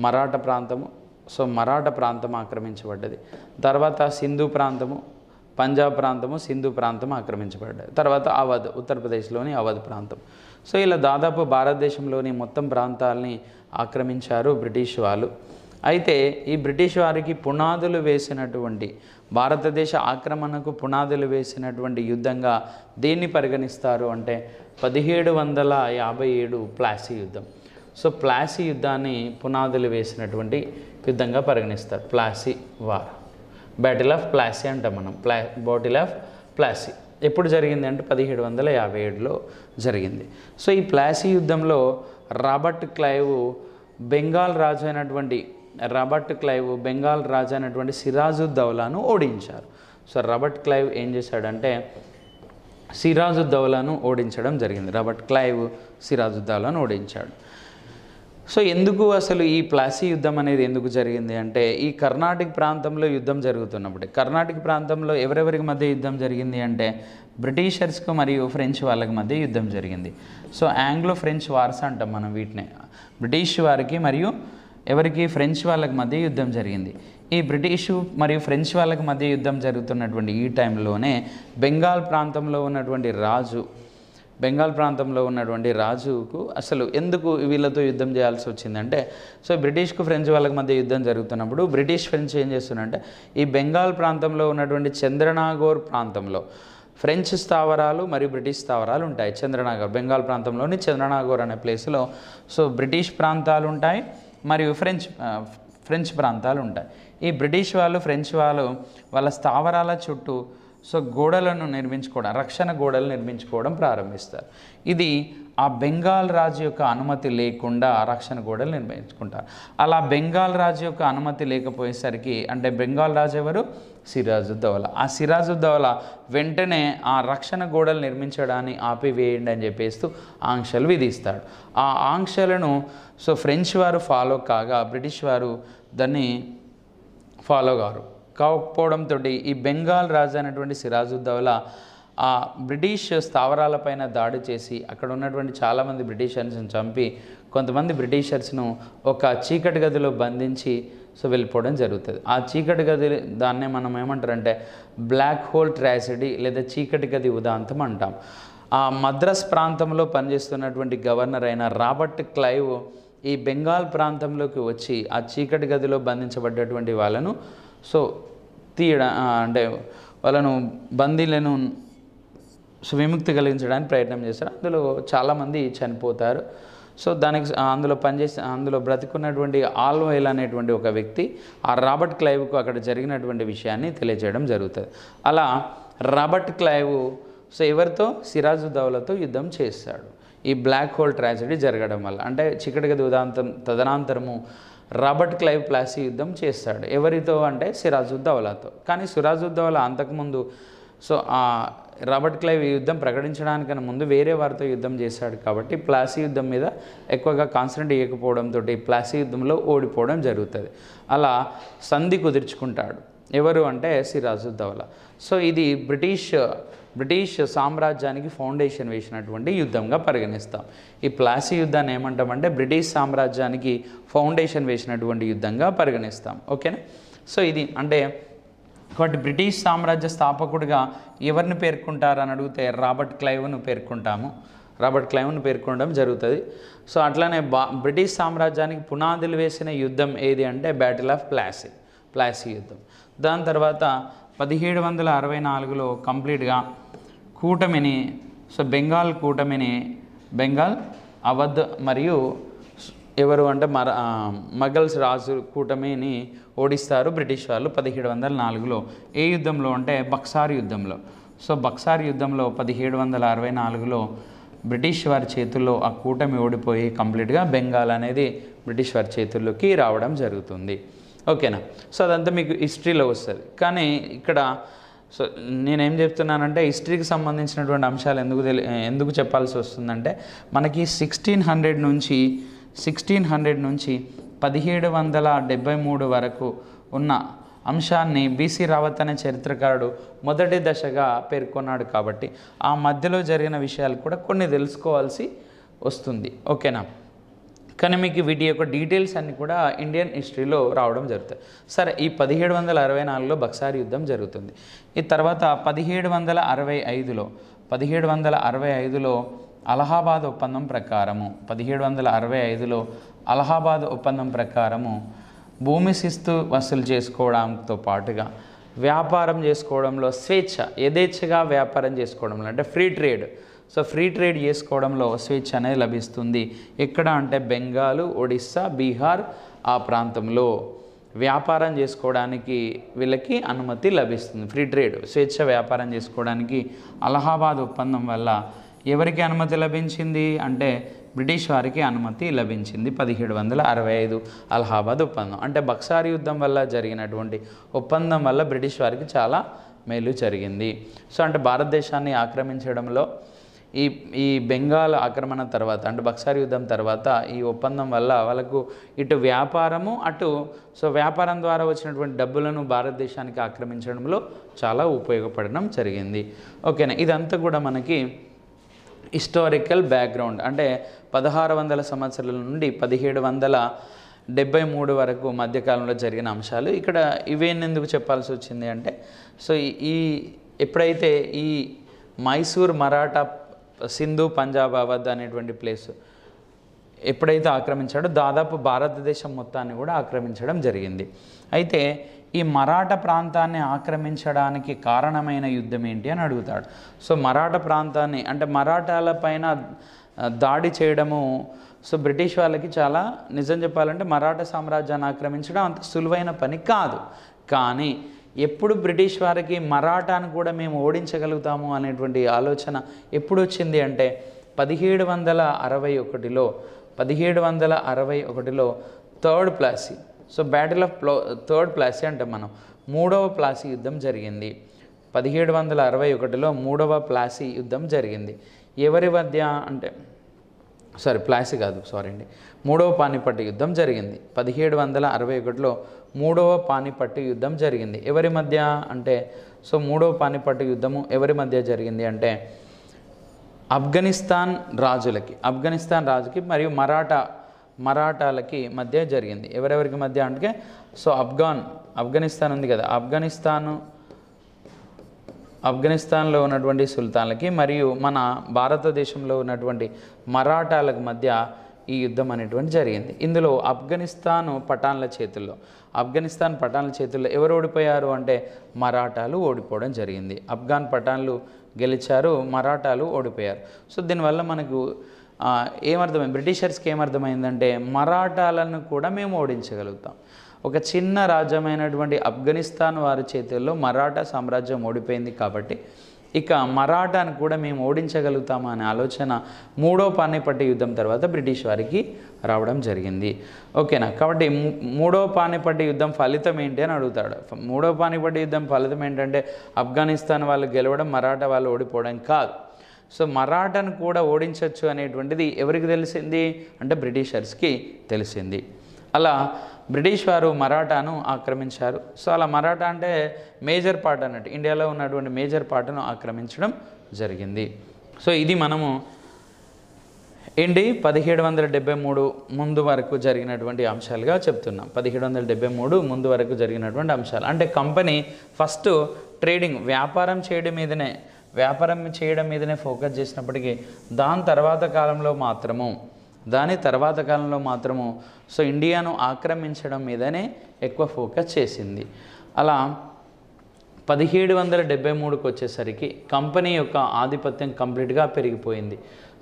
మరాఠా ప్రాంతము సో మరాఠా ప్రాంతం ఆక్రమించబడ్డది తర్వాత సింధు ప్రాంతము పంజాబ్ ప్రాంతము సింధు ప్రాంతం ఆక్రమించబడ్డాయి తర్వాత అవధ్ ఉత్తరప్రదేశ్లోని అవధ్ ప్రాంతం సో ఇలా దాదాపు భారతదేశంలోని మొత్తం ప్రాంతాలని ఆక్రమించారు బ్రిటిష్ వాళ్ళు అయితే ఈ బ్రిటిష్ వారికి పునాదులు వేసినటువంటి భారతదేశ ఆక్రమణకు పునాదులు వేసినటువంటి యుద్ధంగా దేన్ని పరిగణిస్తారు అంటే పదిహేడు వందల యాభై ఏడు ప్లాసీ యుద్ధం సో ప్లాసీ యుద్ధాన్ని పునాదులు వేసినటువంటి యుద్ధంగా పరిగణిస్తారు Plassey war battle of Plassey అంటాం మనం ప్లా బాటిల్ ఆఫ్ ప్లాసీ ఎప్పుడు జరిగింది అంటే పదిహేడు వందల యాభై ఏడులో జరిగింది సో ఈ ప్లాసీ యుద్ధంలో రాబర్ట్ క్లైవ్ బెంగాల్ రాజు అయినటువంటి రాబర్ట్ క్లైవ్ బెంగాల్ రాజు అయినటువంటి సిరాజుద్దౌలాను ఓడించారు సో రాబర్ట్ క్లైవ్ ఏం చేశాడంటే సిరాజుద్దౌలాను ఓడించడం జరిగింది రాబర్ట్ క్లైవ్ సిరాజుద్దౌలాను ఓడించాడు సో ఎందుకు అసలు ఈ ప్లాసీ యుద్ధం అనేది ఎందుకు జరిగింది అంటే ఈ కర్ణాటక ప్రాంతంలో యుద్ధం జరుగుతున్నప్పుడు కర్ణాటక ప్రాంతంలో ఎవరెవరికి మధ్య యుద్ధం జరిగింది అంటే బ్రిటిషర్స్కు మరియు ఫ్రెంచ్ వాళ్ళకి మధ్య యుద్ధం జరిగింది సో ఆంగ్లో ఫ్రెంచ్ వార్స్ అంటాం మనం వీటిని బ్రిటిష్ వారికి మరియు ఎవరికి ఫ్రెంచ్ వాళ్ళకి మధ్య యుద్ధం జరిగింది ఈ బ్రిటిషు మరియు ఫ్రెంచ్ వాళ్ళకి మధ్య యుద్ధం జరుగుతున్నటువంటి ఈ టైంలోనే బెంగాల్ ప్రాంతంలో ఉన్నటువంటి రాజు బెంగాల్ ప్రాంతంలో ఉన్నటువంటి రాజుకు అసలు ఎందుకు వీళ్ళతో యుద్ధం చేయాల్సి వచ్చిందంటే సో బ్రిటిష్కు ఫ్రెంచ్ వాళ్ళకి మధ్య యుద్ధం జరుగుతున్నప్పుడు బ్రిటిష్ ఫ్రెంచ్ ఏం చేస్తున్నారంటే ఈ బెంగాల్ ప్రాంతంలో ఉన్నటువంటి చంద్రనాగోర్ ప్రాంతంలో ఫ్రెంచ్ స్థావరాలు మరియు బ్రిటిష్ స్థావరాలు ఉంటాయి చంద్రనాగర్ బెంగాల్ ప్రాంతంలోని చంద్రనాగోర్ అనే ప్లేస్లో సో బ్రిటిష్ ప్రాంతాలు ఉంటాయి మరియు ఫ్రెంచ్ ఫ్రెంచ్ ప్రాంతాలు ఉంటాయి ఈ బ్రిటిష్ వాళ్ళు ఫ్రెంచ్ వాళ్ళు వాళ్ళ స్థావరాల చుట్టూ సో గోడలను నిర్మించుకోవడం రక్షణ గోడలు నిర్మించుకోవడం ప్రారంభిస్తారు ఇది ఆ బెంగాల్ రాజు యొక్క అనుమతి లేకుండా రక్షణ గోడలు నిర్మించుకుంటారు అలా బెంగాల్ రాజు యొక్క అనుమతి లేకపోయేసరికి అంటే బెంగాల్ రాజు ఎవరు సిరాజుద్దౌలా ఆ సిరాజుద్దౌలా వెంటనే ఆ రక్షణ గోడలు నిర్మించడాన్ని ఆపివేయండి అని చెప్పేస్తూ ఆంక్షలు విధిస్తాడు ఆ ఆంక్షలను సో ఫ్రెంచ్ వారు ఫాలో కాగా బ్రిటిష్ వారు దాన్ని ఫాలో కారు కాకపోవడంతో ఈ బెంగాల్ రాజు అయినటువంటి సిరాజుద్దౌలా ఆ బ్రిటిష్ స్థావరాలపైన దాడి చేసి అక్కడ ఉన్నటువంటి చాలామంది బ్రిటిషర్స్ని చంపి కొంతమంది బ్రిటిషర్స్ను ఒక చీకటి గదిలో బంధించి సో వెళ్ళిపోవడం జరుగుతుంది ఆ చీకటి గది దాన్నే మనం ఏమంటారంటే బ్లాక్ హోల్ ట్రాసిడీ లేదా చీకటి గది ఉదాంతం అంటాం ఆ మద్రాస్ ప్రాంతంలో పనిచేస్తున్నటువంటి గవర్నర్ అయిన రాబర్ట్ క్లైవ్ ఈ బెంగాల్ ప్రాంతంలోకి వచ్చి ఆ చీకటి గదిలో బంధించబడ్డటువంటి వాళ్ళను సో తీయడం అంటే వాళ్ళను బందీలను విముక్తి కలిగించడానికి ప్రయత్నం చేస్తారు అందులో చాలామంది చనిపోతారు సో దానికి అందులో పనిచేసి అందులో బ్రతికున్నటువంటి ఆల్వైల్ అనేటువంటి ఒక వ్యక్తి ఆ రాబర్ట్ క్లైవ్కు అక్కడ జరిగినటువంటి విషయాన్ని తెలియజేయడం జరుగుతుంది అలా రాబర్ట్ క్లైవ్ సో ఎవరితో సిరాజుద్దౌలతో యుద్ధం చేస్తాడు ఈ బ్లాక్ హోల్ ట్రాజడీ జరగడం వల్ల అంటే గది ఉదాంతం తదనంతరము రాబర్ట్ క్లైవ్ ప్లాసీ యుద్ధం చేస్తాడు ఎవరితో అంటే సిరాజుద్దౌలతో కానీ సిరాజుద్దౌలా అంతకుముందు సో రాబర్ట్ క్లైవ్ ఈ యుద్ధం ప్రకటించడానికన్నా ముందు వేరే వారితో యుద్ధం చేశాడు కాబట్టి ప్లాసీ యుద్ధం మీద ఎక్కువగా కాన్సన్ట్రేట్ ఇవ్వకపోవడంతో ప్లాసీ యుద్ధంలో ఓడిపోవడం జరుగుతుంది అలా సంధి కుదుర్చుకుంటాడు ఎవరు అంటే సిరాజుద్దౌలా సో ఇది బ్రిటిష్ బ్రిటిష్ సామ్రాజ్యానికి ఫౌండేషన్ వేసినటువంటి యుద్ధంగా పరిగణిస్తాం ఈ ప్లాసీ యుద్ధాన్ని ఏమంటామంటే బ్రిటిష్ సామ్రాజ్యానికి ఫౌండేషన్ వేసినటువంటి యుద్ధంగా పరిగణిస్తాం ఓకేనా సో ఇది అంటే కాబట్టి బ్రిటిష్ సామ్రాజ్య స్థాపకుడిగా ఎవరిని పేర్కొంటారని అడిగితే రాబర్ట్ క్లైవ్ను పేర్కొంటాము రాబర్ట్ క్లైవ్ను పేర్కొనడం జరుగుతుంది సో అట్లానే బా బ్రిటిష్ సామ్రాజ్యానికి పునాదులు వేసిన యుద్ధం ఏది అంటే బ్యాటిల్ ఆఫ్ ప్లాసీ ప్లాసీ యుద్ధం దాని తర్వాత పదిహేడు వందల అరవై నాలుగులో కంప్లీట్గా కూటమిని సో బెంగాల్ కూటమిని బెంగాల్ అవధ్ మరియు ఎవరు అంటే మర మగల్స్ రాజు కూటమిని ఓడిస్తారు బ్రిటిష్ వాళ్ళు పదిహేడు వందల నాలుగులో ఏ యుద్ధంలో అంటే బక్సార్ యుద్ధంలో సో బక్సార్ యుద్ధంలో పదిహేడు వందల అరవై నాలుగులో బ్రిటిష్ వారి చేతుల్లో ఆ కూటమి ఓడిపోయి కంప్లీట్గా బెంగాల్ అనేది బ్రిటిష్ వారి చేతుల్లోకి రావడం జరుగుతుంది ఓకేనా సో అదంతా మీకు హిస్టరీలో వస్తుంది కానీ ఇక్కడ సో నేనేం చెప్తున్నానంటే హిస్టరీకి సంబంధించినటువంటి అంశాలు ఎందుకు తెలి ఎందుకు చెప్పాల్సి వస్తుందంటే మనకి సిక్స్టీన్ హండ్రెడ్ నుంచి సిక్స్టీన్ హండ్రెడ్ నుంచి పదిహేడు వందల డెబ్బై మూడు వరకు ఉన్న అంశాన్ని బీసీ రావత్ అనే చరిత్రకారుడు మొదటి దశగా పేర్కొన్నాడు కాబట్టి ఆ మధ్యలో జరిగిన విషయాలు కూడా కొన్ని తెలుసుకోవాల్సి వస్తుంది ఓకేనా కానీ మీకు వీటి యొక్క డీటెయిల్స్ అన్నీ కూడా ఇండియన్ హిస్టరీలో రావడం జరుగుతుంది సరే ఈ పదిహేడు వందల అరవై నాలుగులో బక్సార్ యుద్ధం జరుగుతుంది ఈ తర్వాత పదిహేడు వందల అరవై ఐదులో పదిహేడు వందల అరవై ఐదులో అలహాబాద్ ఒప్పందం ప్రకారము పదిహేడు వందల అరవై ఐదులో అలహాబాద్ ఒప్పందం ప్రకారము భూమి శిస్తు వసూలు చేసుకోవడంతో పాటుగా వ్యాపారం చేసుకోవడంలో స్వేచ్ఛ యథేచ్ఛగా వ్యాపారం చేసుకోవడంలో అంటే free trade so free trade చేసుకోవడంలో స్వేచ్ఛ అనేది లభిస్తుంది ఎక్కడ అంటే బెంగాలు ఒడిస్సా బీహార్ ఆ ప్రాంతంలో వ్యాపారం చేసుకోవడానికి వీళ్ళకి అనుమతి లభిస్తుంది ఫ్రీ ట్రేడ్ స్వేచ్ఛ వ్యాపారం చేసుకోవడానికి అలహాబాద్ ఒప్పందం వల్ల ఎవరికి అనుమతి లభించింది అంటే బ్రిటిష్ వారికి అనుమతి లభించింది పదిహేడు వందల అరవై ఐదు అలహాబాద్ ఒప్పందం అంటే బక్సారి యుద్ధం వల్ల జరిగినటువంటి ఒప్పందం వల్ల బ్రిటిష్ వారికి చాలా మేలు జరిగింది సో అంటే భారతదేశాన్ని ఆక్రమించడంలో ఈ ఈ బెంగాల్ ఆక్రమణ తర్వాత అంటే బక్సారి యుద్ధం తర్వాత ఈ ఒప్పందం వల్ల వాళ్ళకు ఇటు వ్యాపారము అటు సో వ్యాపారం ద్వారా వచ్చినటువంటి డబ్బులను భారతదేశానికి ఆక్రమించడంలో చాలా ఉపయోగపడడం జరిగింది ఓకేనా ఇదంతా కూడా మనకి హిస్టారికల్ బ్యాక్గ్రౌండ్ అంటే పదహారు వందల సంవత్సరాల నుండి పదిహేడు వందల డెబ్బై మూడు వరకు మధ్యకాలంలో జరిగిన అంశాలు ఇక్కడ ఇవేనెందుకు చెప్పాల్సి వచ్చింది అంటే సో ఈ ఎప్పుడైతే ఈ మైసూర్ మరాఠా సింధు పంజాబ్ అవధ్ అనేటువంటి ప్లేస్ ఎప్పుడైతే ఆక్రమించాడో దాదాపు భారతదేశం మొత్తాన్ని కూడా ఆక్రమించడం జరిగింది అయితే ఈ మరాఠా ప్రాంతాన్ని ఆక్రమించడానికి కారణమైన యుద్ధం ఏంటి అని అడుగుతాడు సో మరాఠ ప్రాంతాన్ని అంటే మరాఠాల పైన దాడి చేయడము సో బ్రిటిష్ వాళ్ళకి చాలా నిజం చెప్పాలంటే మరాఠా సామ్రాజ్యాన్ని ఆక్రమించడం అంత సులువైన పని కాదు కానీ ఎప్పుడు బ్రిటిష్ వారికి మరాఠాను కూడా మేము ఓడించగలుగుతాము అనేటువంటి ఆలోచన ఎప్పుడు వచ్చింది అంటే పదిహేడు వందల అరవై ఒకటిలో పదిహేడు వందల అరవై ఒకటిలో third Plassey so battle of ప్లో థర్డ్ ప్లాసీ అంటే మనం మూడవ ప్లాసీ యుద్ధం జరిగింది పదిహేడు వందల అరవై ఒకటిలో మూడవ ప్లాసీ యుద్ధం జరిగింది ఎవరి మధ్య అంటే సారీ ప్లాసీ కాదు సారీ అండి మూడవ పానిపట్టి యుద్ధం జరిగింది పదిహేడు వందల అరవై ఒకటిలో మూడవ పానిపట్టి యుద్ధం జరిగింది ఎవరి మధ్య అంటే సో మూడవ పానిపట్టి యుద్ధము ఎవరి మధ్య జరిగింది అంటే ఆఫ్ఘనిస్తాన్ రాజులకి ఆఫ్ఘనిస్తాన్ రాజుకి మరియు మరాఠా మరాఠాలకి మధ్య జరిగింది ఎవరెవరికి మధ్య అంటే సో అఫ్ఘాన్ ఆఫ్ఘనిస్తాన్ ఉంది కదా ఆఫ్ఘనిస్తాను ఆఫ్ఘనిస్తాన్లో ఉన్నటువంటి సుల్తాన్లకి మరియు మన భారతదేశంలో ఉన్నటువంటి మరాఠాలకు మధ్య ఈ యుద్ధం అనేటువంటి జరిగింది ఇందులో ఆఫ్ఘనిస్తాను పఠాన్ల చేతుల్లో ఆఫ్ఘనిస్తాన్ పఠాన్ల చేతుల్లో ఎవరు ఓడిపోయారు అంటే మరాఠాలు ఓడిపోవడం జరిగింది ఆఫ్ఘాన్ పఠాన్లు గెలిచారు మరాఠాలు ఓడిపోయారు సో దీనివల్ల మనకు ఏమర్థమైంది బ్రిటిషర్స్కి ఏమర్థమైందంటే మరాఠాలను కూడా మేము ఓడించగలుగుతాం ఒక చిన్న రాజ్యమైనటువంటి ఆఫ్ఘనిస్తాన్ వారి చేతుల్లో మరాఠా సామ్రాజ్యం ఓడిపోయింది కాబట్టి ఇక మరాఠాను కూడా మేము ఓడించగలుగుతామా అనే ఆలోచన మూడో పానిపట్టి యుద్ధం తర్వాత బ్రిటిష్ వారికి రావడం జరిగింది ఓకేనా కాబట్టి మూడో పానిపట్టి యుద్ధం ఫలితం ఏంటి అని అడుగుతాడు మూడో పానిపట్టి యుద్ధం ఫలితం ఏంటంటే ఆఫ్ఘనిస్తాన్ వాళ్ళు గెలవడం మరాఠా వాళ్ళు ఓడిపోవడం కాదు సో మరాఠాను కూడా ఓడించవచ్చు అనేటువంటిది ఎవరికి తెలిసింది అంటే బ్రిటిషర్స్కి తెలిసింది అలా బ్రిటిష్ వారు మరాఠాను ఆక్రమించారు సో అలా మరాఠా అంటే మేజర్ పార్ట్ అన్నట్టు ఇండియాలో ఉన్నటువంటి మేజర్ పార్ట్ను ఆక్రమించడం జరిగింది సో ఇది మనము ఏంటి పదిహేడు వందల డెబ్బై మూడు ముందు వరకు జరిగినటువంటి అంశాలుగా చెప్తున్నాం పదిహేడు వందల డెబ్బై మూడు ముందు వరకు జరిగినటువంటి అంశాలు అంటే కంపెనీ ఫస్ట్ ట్రేడింగ్ వ్యాపారం చేయడం మీదనే వ్యాపారం చేయడం మీదనే ఫోకస్ చేసినప్పటికీ దాని తర్వాత కాలంలో మాత్రము దాని తర్వాత కాలంలో మాత్రము సో ఇండియాను ఆక్రమించడం మీదనే ఎక్కువ ఫోకస్ చేసింది అలా పదిహేడు వందల డెబ్బై మూడుకి వచ్చేసరికి కంపెనీ యొక్క ఆధిపత్యం కంప్లీట్గా పెరిగిపోయింది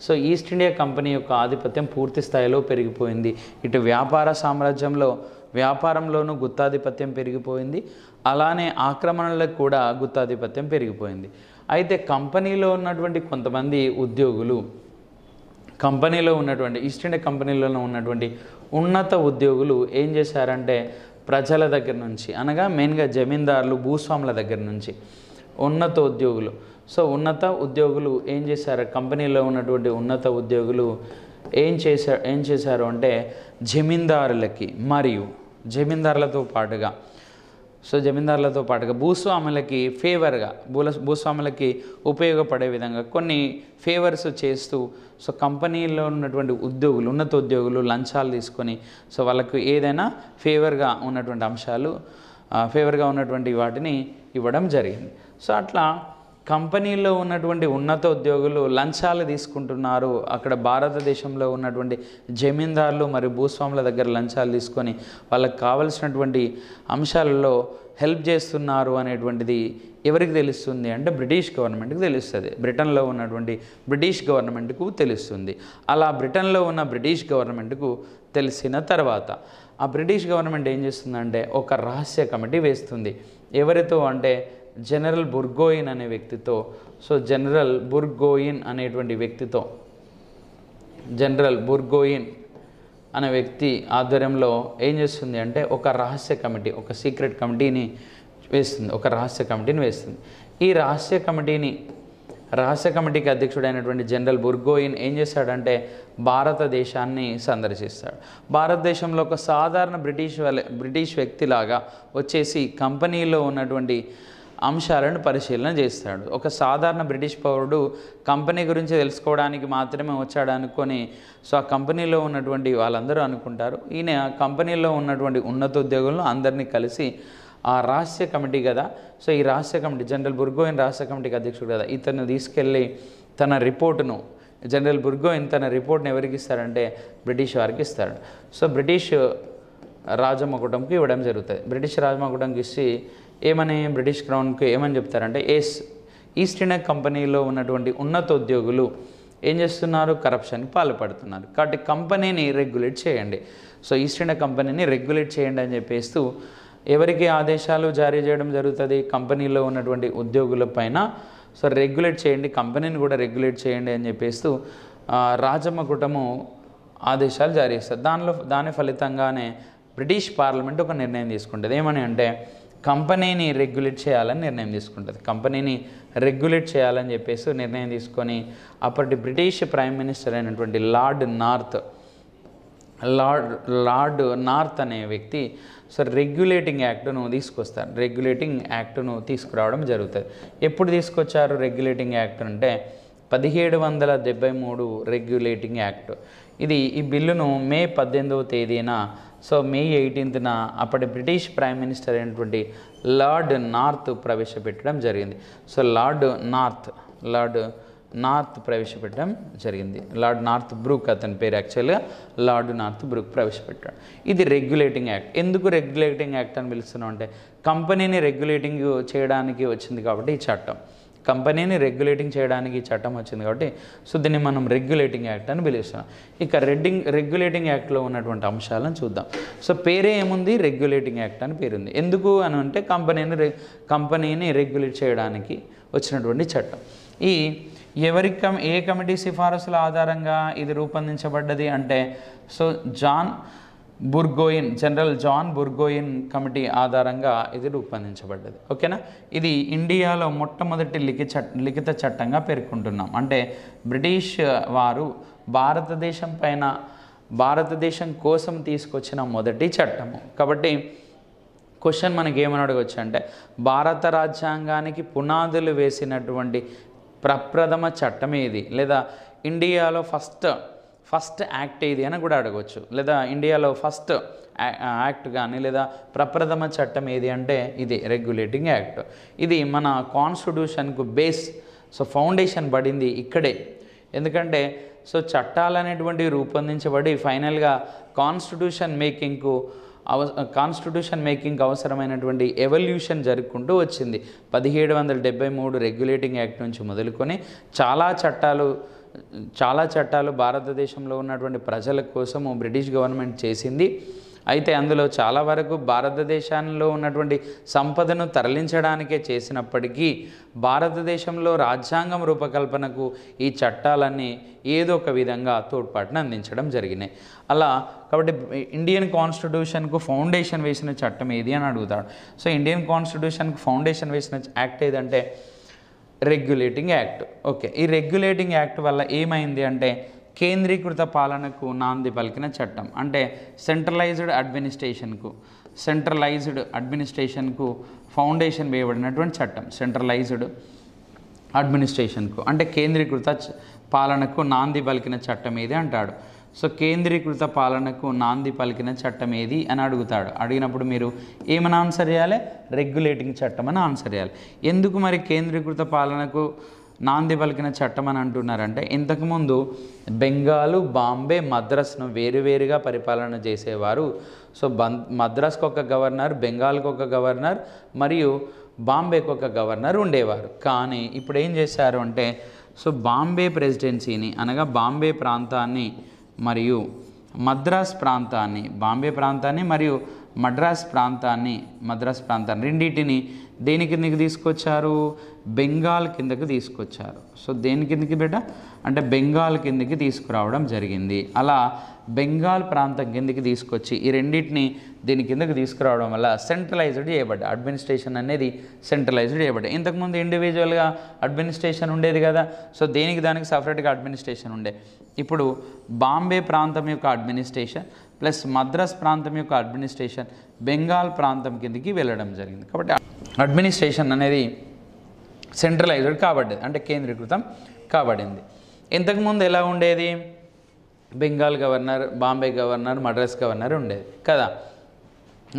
సో ఈస్ట్ ఇండియా కంపెనీ యొక్క ఆధిపత్యం పూర్తి స్థాయిలో పెరిగిపోయింది ఇటు వ్యాపార సామ్రాజ్యంలో వ్యాపారంలోనూ గుత్తాధిపత్యం పెరిగిపోయింది అలానే ఆక్రమణలకు కూడా గుత్తాధిపత్యం పెరిగిపోయింది అయితే కంపెనీలో ఉన్నటువంటి కొంతమంది ఉద్యోగులు కంపెనీలో ఉన్నటువంటి ఈస్ట్ ఇండియా కంపెనీలోనే ఉన్నటువంటి ఉన్నత ఉద్యోగులు ఏం చేశారంటే ప్రజల దగ్గర నుంచి అనగా మెయిన్గా జమీందారులు భూస్వాముల దగ్గర నుంచి ఉన్నత ఉద్యోగులు సో ఉన్నత ఉద్యోగులు ఏం చేశారు కంపెనీలో ఉన్నటువంటి ఉన్నత ఉద్యోగులు ఏం చేశారు ఏం చేశారు అంటే జమీందారులకి మరియు జమీందారులతో పాటుగా సో జమీందారులతో పాటుగా భూస్వాములకి ఫేవర్గా భూల భూస్వాములకి ఉపయోగపడే విధంగా కొన్ని ఫేవర్స్ చేస్తూ సో కంపెనీలో ఉన్నటువంటి ఉద్యోగులు ఉన్నత ఉద్యోగులు లంచాలు తీసుకొని సో వాళ్ళకు ఏదైనా ఫేవర్గా ఉన్నటువంటి అంశాలు ఫేవర్గా ఉన్నటువంటి వాటిని ఇవ్వడం జరిగింది సో అట్లా కంపెనీల్లో ఉన్నటువంటి ఉన్నత ఉద్యోగులు లంచాలు తీసుకుంటున్నారు అక్కడ భారతదేశంలో ఉన్నటువంటి జమీందారులు మరియు భూస్వాముల దగ్గర లంచాలు తీసుకొని వాళ్ళకి కావలసినటువంటి అంశాలలో హెల్ప్ చేస్తున్నారు అనేటువంటిది ఎవరికి తెలుస్తుంది అంటే బ్రిటిష్ గవర్నమెంట్కి తెలుస్తుంది బ్రిటన్లో ఉన్నటువంటి బ్రిటిష్ గవర్నమెంట్కు తెలుస్తుంది అలా బ్రిటన్లో ఉన్న బ్రిటిష్ గవర్నమెంట్కు తెలిసిన తర్వాత ఆ బ్రిటిష్ గవర్నమెంట్ ఏం చేస్తుందంటే ఒక రహస్య కమిటీ వేస్తుంది ఎవరితో అంటే జనరల్ బుర్గోయిన్ అనే వ్యక్తితో సో జనరల్ బుర్గోయిన్ అనేటువంటి వ్యక్తితో జనరల్ బుర్గోయిన్ అనే వ్యక్తి ఆధ్వర్యంలో ఏం చేస్తుంది అంటే ఒక రహస్య కమిటీ ఒక సీక్రెట్ కమిటీని వేస్తుంది ఒక రహస్య కమిటీని వేస్తుంది ఈ రహస్య కమిటీని రహస్య కమిటీకి అధ్యక్షుడైనటువంటి జనరల్ బుర్గోయిన్ ఏం చేస్తాడంటే భారతదేశాన్ని సందర్శిస్తాడు భారతదేశంలో ఒక సాధారణ బ్రిటిష్ బ్రిటిష్ వ్యక్తిలాగా వచ్చేసి కంపెనీలో ఉన్నటువంటి అంశాలను పరిశీలన చేస్తాడు ఒక సాధారణ బ్రిటిష్ పౌరుడు కంపెనీ గురించి తెలుసుకోవడానికి మాత్రమే వచ్చాడు అనుకొని సో ఆ కంపెనీలో ఉన్నటువంటి వాళ్ళందరూ అనుకుంటారు ఈయన కంపెనీలో ఉన్నటువంటి ఉన్నత ఉద్యోగులను అందరినీ కలిసి ఆ రహస్య కమిటీ కదా సో ఈ రహస్య కమిటీ జనరల్ బుర్గోయిన్ రహస్య కమిటీకి అధ్యక్షుడు కదా ఇతను తీసుకెళ్ళి తన రిపోర్టును జనరల్ బుర్గోయిన్ తన రిపోర్ట్ని ఎవరికి ఇస్తారంటే బ్రిటిష్ వారికి ఇస్తారు సో బ్రిటిష్ రాజమకుటంకి ఇవ్వడం జరుగుతుంది బ్రిటిష్ రాజమకుటంకి ఇచ్చి ఏమని బ్రిటిష్ క్రౌన్కి ఏమని చెప్తారంటే ఏస్ ఈస్ట్ ఇండియా కంపెనీలో ఉన్నటువంటి ఉన్నత ఉద్యోగులు ఏం చేస్తున్నారు కరప్షన్కి పాల్పడుతున్నారు కాబట్టి కంపెనీని రెగ్యులేట్ చేయండి సో ఈస్ట్ ఇండియా కంపెనీని రెగ్యులేట్ చేయండి అని చెప్పేస్తూ ఎవరికి ఆదేశాలు జారీ చేయడం జరుగుతుంది కంపెనీలో ఉన్నటువంటి ఉద్యోగుల పైన సో రెగ్యులేట్ చేయండి కంపెనీని కూడా రెగ్యులేట్ చేయండి అని చెప్పేస్తూ రాజమ్మ కూటము ఆదేశాలు జారీ చేస్తారు దానిలో దాని ఫలితంగానే బ్రిటిష్ పార్లమెంట్ ఒక నిర్ణయం తీసుకుంటుంది ఏమని అంటే కంపెనీని రెగ్యులేట్ చేయాలని నిర్ణయం తీసుకుంటుంది కంపెనీని రెగ్యులేట్ చేయాలని చెప్పేసి నిర్ణయం తీసుకొని అప్పటి బ్రిటిష్ ప్రైమ్ మినిస్టర్ అయినటువంటి Lord North Lord Lord North అనే వ్యక్తి సో రెగ్యులేటింగ్ యాక్ట్ను తీసుకొస్తారు రెగ్యులేటింగ్ యాక్ట్ను తీసుకురావడం జరుగుతుంది ఎప్పుడు తీసుకొచ్చారు రెగ్యులేటింగ్ యాక్ట్ అంటే పదిహేడు వందల డెబ్బై మూడు రెగ్యులేటింగ్ యాక్ట్ ఇది ఈ బిల్లును మే పద్దెనిమిదవ తేదీన సో మే ఎయిటీన్త్న అప్పటి బ్రిటిష్ ప్రైమ్ మినిస్టర్ అయినటువంటి లార్డ్ నార్త్ ప్రవేశపెట్టడం జరిగింది so Lord North Lord North ప్రవేశపెట్టడం జరిగింది లార్డ్ నార్త్ బ్రూక్ అతని పేరు యాక్చువల్గా లార్డ్ నార్త్ బ్రూక్ ప్రవేశపెట్టాడు ఇది రెగ్యులేటింగ్ యాక్ట్ ఎందుకు రెగ్యులేటింగ్ యాక్ట్ అని పిలుస్తున్నాం అంటే కంపెనీని రెగ్యులేటింగ్ చేయడానికి వచ్చింది కాబట్టి ఈ చట్టం కంపెనీని రెగ్యులేటింగ్ చేయడానికి ఈ చట్టం వచ్చింది కాబట్టి సో దీన్ని మనం రెగ్యులేటింగ్ యాక్ట్ అని పిలుస్తున్నాం ఇక రెడ్డింగ్ రెగ్యులేటింగ్ యాక్ట్లో ఉన్నటువంటి అంశాలను చూద్దాం సో పేరే ఏముంది రెగ్యులేటింగ్ యాక్ట్ అని పేరుంది ఎందుకు అని అంటే కంపెనీని రె కంపెనీని రెగ్యులేట్ చేయడానికి వచ్చినటువంటి చట్టం ఈ ఎవరి కమి ఏ కమిటీ సిఫారసుల ఆధారంగా ఇది రూపొందించబడ్డది అంటే so John Burgoyne general John Burgoyne committee ఆధారంగా ఇది రూపొందించబడ్డది ఓకేనా ఇది ఇండియాలో మొట్టమొదటి లిఖిత లిఖిత చట్టంగా పేర్కొంటున్నాం అంటే బ్రిటిష్ వారు భారతదేశం పైన భారతదేశం కోసం తీసుకొచ్చిన మొదటి చట్టము కాబట్టి క్వశ్చన్ మనకి ఏమని అడగచ్చు అంటే భారత రాజ్యాంగానికి పునాదులు వేసినటువంటి ప్రప్రథమ చట్టం ఏది లేదా ఇండియాలో ఫస్ట్ ఫస్ట్ యాక్ట్ ఏది అని కూడా అడగవచ్చు లేదా ఇండియాలో ఫస్ట్ యాక్ట్ కానీ లేదా ప్రప్రథమ చట్టం ఏది అంటే ఇది రెగ్యులేటింగ్ యాక్ట్ ఇది మన కాన్స్టిట్యూషన్కు బేస్ సో ఫౌండేషన్ పడింది ఇక్కడే ఎందుకంటే సో చట్టాలు అనేటువంటివి రూపొందించబడి ఫైనల్గా కాన్స్టిట్యూషన్ మేకింగ్కు అవ కాన్స్టిట్యూషన్ మేకింగ్ అవసరమైనటువంటి ఎవల్యూషన్ జరుపుకుంటూ వచ్చింది పదిహేడు వందల డెబ్బై మూడు రెగ్యులేటింగ్ యాక్ట్ నుంచి మొదలుకొని చాలా చట్టాలు చాలా చట్టాలు భారతదేశంలో ఉన్నటువంటి ప్రజల కోసము బ్రిటిష్ గవర్నమెంట్ చేసింది అయితే అందులో చాలా వరకు భారతదేశంలో ఉన్నటువంటి సంపదను తరలించడానికే చేసినప్పటికీ భారతదేశంలో రాజ్యాంగం రూపకల్పనకు ఈ చట్టాలన్నీ ఏదో ఒక విధంగా తోడ్పాటును అందించడం జరిగినాయి అలా కాబట్టి ఇండియన్ కాన్స్టిట్యూషన్కు ఫౌండేషన్ వేసిన చట్టం ఏది అని అడుగుతాడు సో ఇండియన్ కాన్స్టిట్యూషన్కు ఫౌండేషన్ వేసిన యాక్ట్ ఏదంటే రెగ్యులేటింగ్ యాక్ట్ ఓకే ఈ రెగ్యులేటింగ్ యాక్ట్ వల్ల ఏమైంది అంటే కేంద్రీకృత పాలనకు నాంది పలికిన చట్టం అంటే సెంట్రలైజ్డ్ అడ్మినిస్ట్రేషన్కు సెంట్రలైజ్డ్ అడ్మినిస్ట్రేషన్కు ఫౌండేషన్ వేయబడినటువంటి చట్టం సెంట్రలైజ్డ్ అడ్మినిస్ట్రేషన్కు అంటే కేంద్రీకృత పాలనకు నాంది పలికిన చట్టం ఇది అంటాడు సో కేంద్రీకృత పాలనకు నాంది పలికిన చట్టం ఏది అని అడుగుతాడు అడిగినప్పుడు మీరు ఏమని ఆన్సర్ చేయాలి రెగ్యులేటింగ్ చట్టం అని ఆన్సర్ చేయాలి ఎందుకు మరి కేంద్రీకృత పాలనకు నాంది పలికిన చట్టం అని అంటున్నారంటే ఇంతకుముందు బెంగాలు బాంబే మద్రాసును వేరువేరుగా పరిపాలన చేసేవారు సో బం మద్రాస్కి ఒక గవర్నర్ బెంగాల్కి ఒక గవర్నర్ మరియు బాంబేకి ఒక గవర్నర్ ఉండేవారు కానీ ఇప్పుడు ఏం చేశారు అంటే సో బాంబే ప్రెసిడెన్సీని అనగా బాంబే ప్రాంతాన్ని మరియు మద్రాస్ ప్రాంతాన్ని బాంబే ప్రాంతాన్ని మరియు మద్రాస్ ప్రాంతాన్ని మద్రాస్ ప్రాంతాన్ని రెండింటిని దేని కిందకి తీసుకొచ్చారు బెంగాల్ కిందకి తీసుకొచ్చారు సో దేని కిందకి బిడ్డ అంటే బెంగాల్ కిందకి తీసుకురావడం జరిగింది అలా బెంగాల్ ప్రాంతం కిందకి తీసుకొచ్చి ఈ రెండింటిని దీని కిందకి తీసుకురావడం వల్ల సెంట్రలైజ్డ్ చేయబడ్డ అడ్మినిస్ట్రేషన్ అనేది సెంట్రలైజ్డ్ చేయబడ్డా ఇంతకుముందు ఇండివిజువల్గా అడ్మినిస్ట్రేషన్ ఉండేది కదా సో దేనికి దానికి సపరేట్గా అడ్మినిస్ట్రేషన్ ఉండే ఇప్పుడు బాంబే ప్రాంతం యొక్క అడ్మినిస్ట్రేషన్ ప్లస్ మద్రాస్ ప్రాంతం యొక్క అడ్మినిస్ట్రేషన్ బెంగాల్ ప్రాంతం కిందికి వెళ్ళడం జరిగింది కాబట్టి అడ్మినిస్ట్రేషన్ అనేది సెంట్రలైజ్డ్ కాబడ్డది అంటే కేంద్రీకృతం కాబడింది ఇంతకుముందు ఎలా ఉండేది Bengal governor Bombay governor Madras governor ఉండేది కదా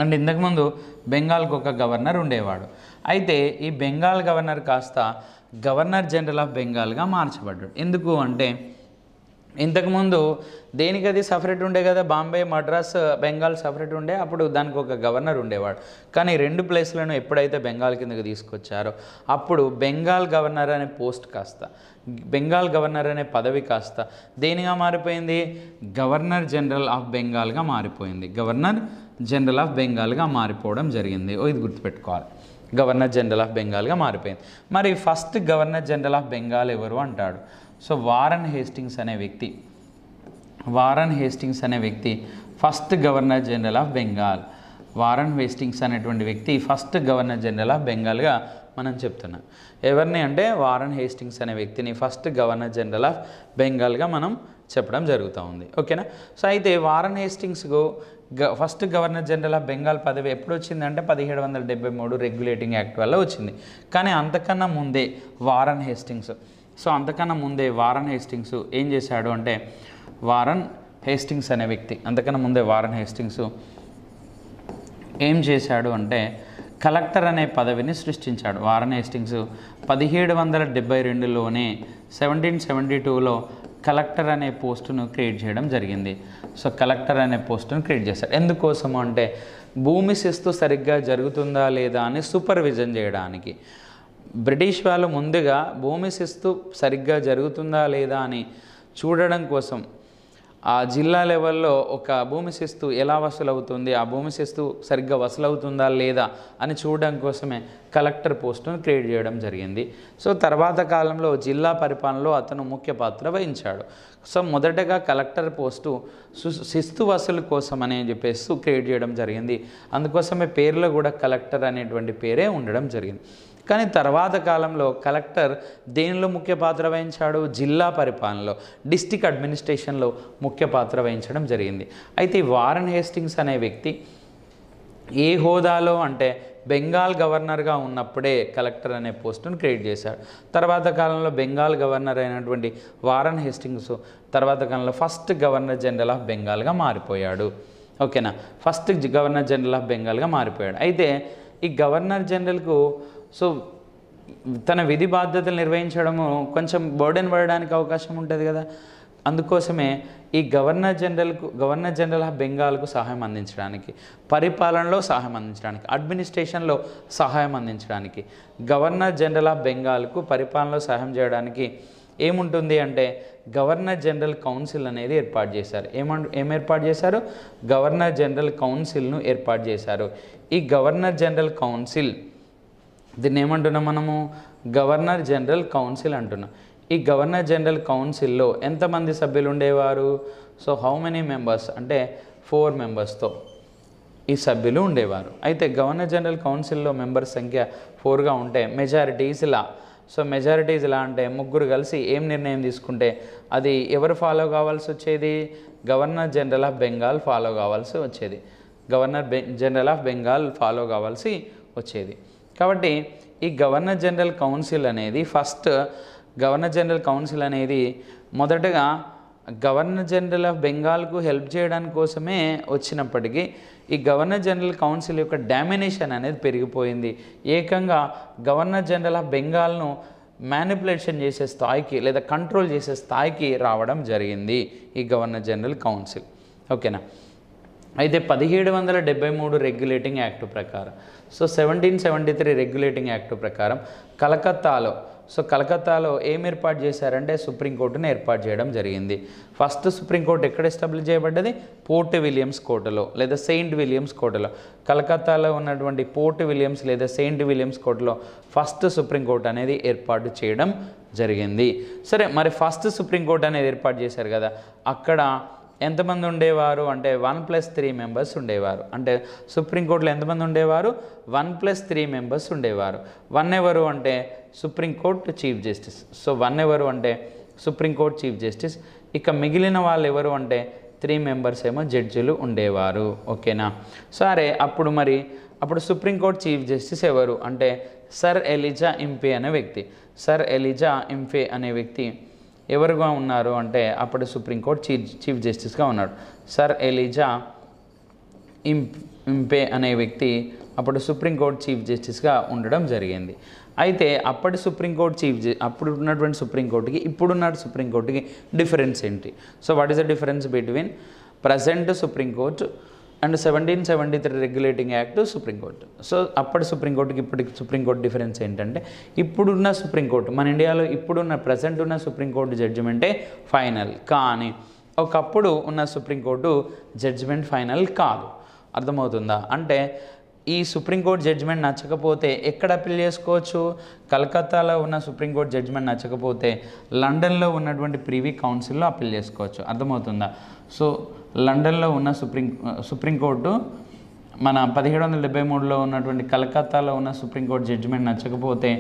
అండ్ ఇంతకుముందు బెంగాల్కి ఒక గవర్నర్ ఉండేవాడు అయితే ఈ బెంగాల్ గవర్నర్ కాస్త గవర్నర్ జనరల్ ఆఫ్ బెంగాల్గా మార్చబడ్డాడు ఎందుకు అంటే ఇంతకుముందు దేనికి అది సపరేట్ ఉండే కదా బాంబే మద్రాస్ బెంగాల్ సపరేట్ ఉండే అప్పుడు దానికి ఒక గవర్నర్ ఉండేవాడు కానీ రెండు ప్లేస్లను ఎప్పుడైతే బెంగాల్ కిందకి తీసుకొచ్చారో అప్పుడు బెంగాల్ గవర్నర్ అనే పోస్ట్ కాస్త బెంగాల్ గవర్నర్ అనే పదవి కాస్త దేనిగా మారిపోయింది గవర్నర్ జనరల్ ఆఫ్ బెంగాల్గా మారిపోయింది గవర్నర్ జనరల్ ఆఫ్ బెంగాల్గా మారిపోవడం జరిగింది ఇది గుర్తుపెట్టుకోవాలి గవర్నర్ జనరల్ ఆఫ్ బెంగాల్గా మారిపోయింది మరి first governor general of Bengal ఎవరు అంటాడు సో వారన్ హేస్టింగ్స్ అనే వ్యక్తి వారన్ హేస్టింగ్స్ అనే వ్యక్తి first governor general of Bengal Warren Hastings అనేటువంటి వ్యక్తి ఫస్ట్ గవర్నర్ జనరల్ ఆఫ్ బెంగాల్గా మనం చెప్తున్నాం ఎవరిని అంటే వారన్ హేస్టింగ్స్ అనే వ్యక్తిని ఫస్ట్ గవర్నర్ జనరల్ ఆఫ్ బెంగాల్గా మనం చెప్పడం జరుగుతూ ఉంది ఓకేనా సో అయితే వారన్ హేస్టింగ్స్కు గ first governor general of Bengal పదవి ఎప్పుడు వచ్చిందంటే పదిహేడు వందల డెబ్బై మూడు రెగ్యులేటింగ్ యాక్ట్ వల్ల వచ్చింది కానీ అంతకన్నా ముందే వారన్ హేస్టింగ్స్ సో అంతకన్నా ముందే వారన్ హేస్టింగ్స్ ఏం చేశాడు అంటే వారన్ హేస్టింగ్స్ అనే వ్యక్తి అంతకన్నా ముందే వారన్ హేస్టింగ్స్ ఏం చేశాడు అంటే కలెక్టర్ అనే పదవిని సృష్టించాడు వారన్ హేస్టింగ్స్ పదిహేడు వందల డెబ్బై రెండులోనే సెవెంటీన్ సెవెంటీ టూలో కలెక్టర్ అనే పోస్టును క్రియేట్ చేయడం జరిగింది సో కలెక్టర్ అనే పోస్టును క్రియేట్ చేశారు ఎందుకోసం అంటే భూమి శిస్తు సరిగ్గా జరుగుతుందా లేదా అని సూపర్విజన్ చేయడానికి బ్రిటిష్ వాళ్ళు ముందుగా భూమి శిస్తు సరిగ్గా జరుగుతుందా లేదా అని చూడడం కోసం ఆ జిల్లా లెవెల్లో ఒక భూమి శిస్తు ఎలా వసూలవుతుంది ఆ భూమి శిస్తు సరిగ్గా వసూలవుతుందా లేదా అని చూడడం కోసమే కలెక్టర్ పోస్టును క్రియేట్ చేయడం జరిగింది సో తర్వాత కాలంలో జిల్లా పరిపాలనలో అతను ముఖ్య పాత్ర వహించాడు సో మొదటగా కలెక్టర్ పోస్టు శిస్తు వసూలు కోసం అని చెప్పేసి క్రియేట్ చేయడం జరిగింది అందుకోసమే పేర్లో కూడా కలెక్టర్ అనేటువంటి పేరే ఉండడం జరిగింది కానీ తర్వాత కాలంలో కలెక్టర్ దేనిలో ముఖ్య పాత్ర వహించాడు జిల్లా పరిపాలనలో డిస్టిక్ అడ్మినిస్ట్రేషన్లో ముఖ్య పాత్ర వహించడం జరిగింది అయితే వారన్ హేస్టింగ్స్ అనే వ్యక్తి ఏ హోదాలో అంటే బెంగాల్ గవర్నర్గా ఉన్నప్పుడే కలెక్టర్ అనే పోస్టును క్రియేట్ చేశాడు తర్వాత కాలంలో బెంగాల్ గవర్నర్ అయినటువంటి వారన్ హేస్టింగ్స్ తర్వాత కాలంలో ఫస్ట్ గవర్నర్ జనరల్ ఆఫ్ బెంగాల్గా మారిపోయాడు ఓకేనా ఫస్ట్ గవర్నర్ జనరల్ ఆఫ్ బెంగాల్గా మారిపోయాడు అయితే ఈ గవర్నర్ జనరల్కు సో తన విధి బాధ్యతలు నిర్వహించడము కొంచెం బర్డెన్ పడడానికి అవకాశం ఉంటుంది కదా అందుకోసమే ఈ గవర్నర్ జనరల్కు గవర్నర్ జనరల్ ఆఫ్ బెంగాల్కు సహాయం అందించడానికి పరిపాలనలో సహాయం అందించడానికి అడ్మినిస్ట్రేషన్లో సహాయం అందించడానికి గవర్నర్ జనరల్ ఆఫ్ బెంగాల్కు పరిపాలనలో సహాయం చేయడానికి ఏముంటుంది అంటే గవర్నర్ జనరల్ కౌన్సిల్ అనేది ఏర్పాటు చేశారు ఏమంట ఏం ఏర్పాటు చేశారు గవర్నర్ జనరల్ కౌన్సిల్ను ఏర్పాటు చేశారు ఈ గవర్నర్ జనరల్ కౌన్సిల్ దీన్ని ఏమంటున్నాం మనము గవర్నర్ జనరల్ కౌన్సిల్ అంటున్నాం ఈ గవర్నర్ జనరల్ కౌన్సిల్లో ఎంతమంది సభ్యులు ఉండేవారు సో హౌ మెనీ మెంబర్స్ అంటే ఫోర్ మెంబర్స్తో ఈ సభ్యులు ఉండేవారు అయితే గవర్నర్ జనరల్ కౌన్సిల్లో మెంబర్స్ సంఖ్య ఫోర్గా ఉంటే మెజారిటీస్ ఇలా సో మెజారిటీస్ ఇలా అంటే ముగ్గురు కలిసి ఏం నిర్ణయం తీసుకుంటే అది ఎవరు ఫాలో కావాల్సి వచ్చేది governor general of Bengal follow కావాల్సి వచ్చేది governor general of Bengal follow కావాల్సి వచ్చేది కాబట్టి ఈ గవర్నర్ జనరల్ కౌన్సిల్ అనేది ఫస్ట్ గవర్నర్ జనరల్ కౌన్సిల్ అనేది మొదటగా గవర్నర్ జనరల్ ఆఫ్ బెంగాల్కు హెల్ప్ చేయడానికి కోసమే వచ్చినప్పటికీ ఈ గవర్నర్ జనరల్ కౌన్సిల్ యొక్క డామినేషన్ అనేది పెరిగిపోయింది ఏకంగా గవర్నర్ జనరల్ ఆఫ్ బెంగాల్ను మ్యానిపులేషన్ చేసే స్థాయికి లేదా కంట్రోల్ చేసే స్థాయికి రావడం జరిగింది ఈ గవర్నర్ జనరల్ కౌన్సిల్ ఓకేనా అయితే పదిహేడు వందల డెబ్బై మూడు రెగ్యులేటింగ్ యాక్ట్ ప్రకారం so seventeen seventy three regulating act ప్రకారం కలకత్తాలో సో కలకత్తాలో ఏం ఏర్పాటు చేశారంటే సుప్రీంకోర్టును ఏర్పాటు చేయడం జరిగింది ఫస్ట్ సుప్రీంకోర్టు ఎక్కడ ఎస్టాబ్లిష్ చేయబడ్డది పోర్ట్ విలియమ్స్ కోటలో లేదా సెయింట్ విలియమ్స్ కోటలో కలకత్తాలో ఉన్నటువంటి పోర్ట్ విలియమ్స్ లేదా సెయింట్ విలియమ్స్ కోటలో ఫస్ట్ సుప్రీంకోర్టు అనేది ఏర్పాటు చేయడం జరిగింది సరే మరి ఫస్ట్ సుప్రీంకోర్టు అనేది ఏర్పాటు చేశారు కదా అక్కడ ఎంతమంది ఉండేవారు అంటే వన్ ప్లస్ త్రీ మెంబర్స్ ఉండేవారు అంటే సుప్రీంకోర్టులో ఎంతమంది ఉండేవారు వన్ ప్లస్ త్రీ మెంబర్స్ ఉండేవారు వన్ ఎవరు అంటే supreme court chief justice so one ఎవరు అంటే సుప్రీంకోర్టు చీఫ్ జస్టిస్ ఇక మిగిలిన వాళ్ళు ఎవరు అంటే త్రీ మెంబర్స్ ఏమో జడ్జిలు ఉండేవారు ఓకేనా సరే అప్పుడు మరి అప్పుడు సుప్రీంకోర్టు చీఫ్ జస్టిస్ ఎవరు అంటే సర్ ఎలిజా ఇంపే అనే వ్యక్తి సర్ ఎలిజా ఇంపే అనే వ్యక్తి ఎవరుగా ఉన్నారు అంటే అప్పుడు సుప్రీంకోర్టు చీఫ్ చీఫ్ జస్టిస్గా ఉన్నాడు సర్ ఎలిజా ఇం ఇంపే అనే వ్యక్తి అప్పుడు సుప్రీంకోర్టు చీఫ్ జస్టిస్గా ఉండడం జరిగింది అయితే అప్పటి సుప్రీంకోర్టు చీఫ్ అప్పుడు ఉన్నటువంటి సుప్రీంకోర్టుకి ఇప్పుడున్న సుప్రీంకోర్టుకి డిఫరెన్స్ ఏంటి so what is the difference between present supreme court and seventeen seventy three regulating act supreme court so అప్పటి సుప్రీంకోర్టుకి ఇప్పటికి సుప్రీంకోర్టు డిఫరెన్స్ ఏంటంటే ఇప్పుడున్న సుప్రీంకోర్టు మన ఇండియాలో ఇప్పుడున్న ప్రజెంట్ ఉన్న సుప్రీంకోర్టు జడ్జిమెంటే ఫైనల్ కానీ ఒకప్పుడు ఉన్న సుప్రీంకోర్టు జడ్జిమెంట్ ఫైనల్ కాదు అర్థమవుతుందా అంటే ఈ సుప్రీంకోర్టు జడ్జిమెంట్ నచ్చకపోతే ఎక్కడ అప్పీల్ చేసుకోవచ్చు కలకత్తాలో ఉన్న సుప్రీంకోర్టు జడ్జిమెంట్ నచ్చకపోతే లండన్లో ఉన్నటువంటి ప్రీవీ కౌన్సిల్లో అప్పీల్ చేసుకోవచ్చు అర్థమవుతుందా సో లండన్లో ఉన్న సుప్రీం సుప్రీంకోర్టు మన పదిహేడు వందల డెబ్బై మూడులో ఉన్నటువంటి కలకత్తాలో ఉన్న సుప్రీంకోర్టు జడ్జిమెంట్ నచ్చకపోతే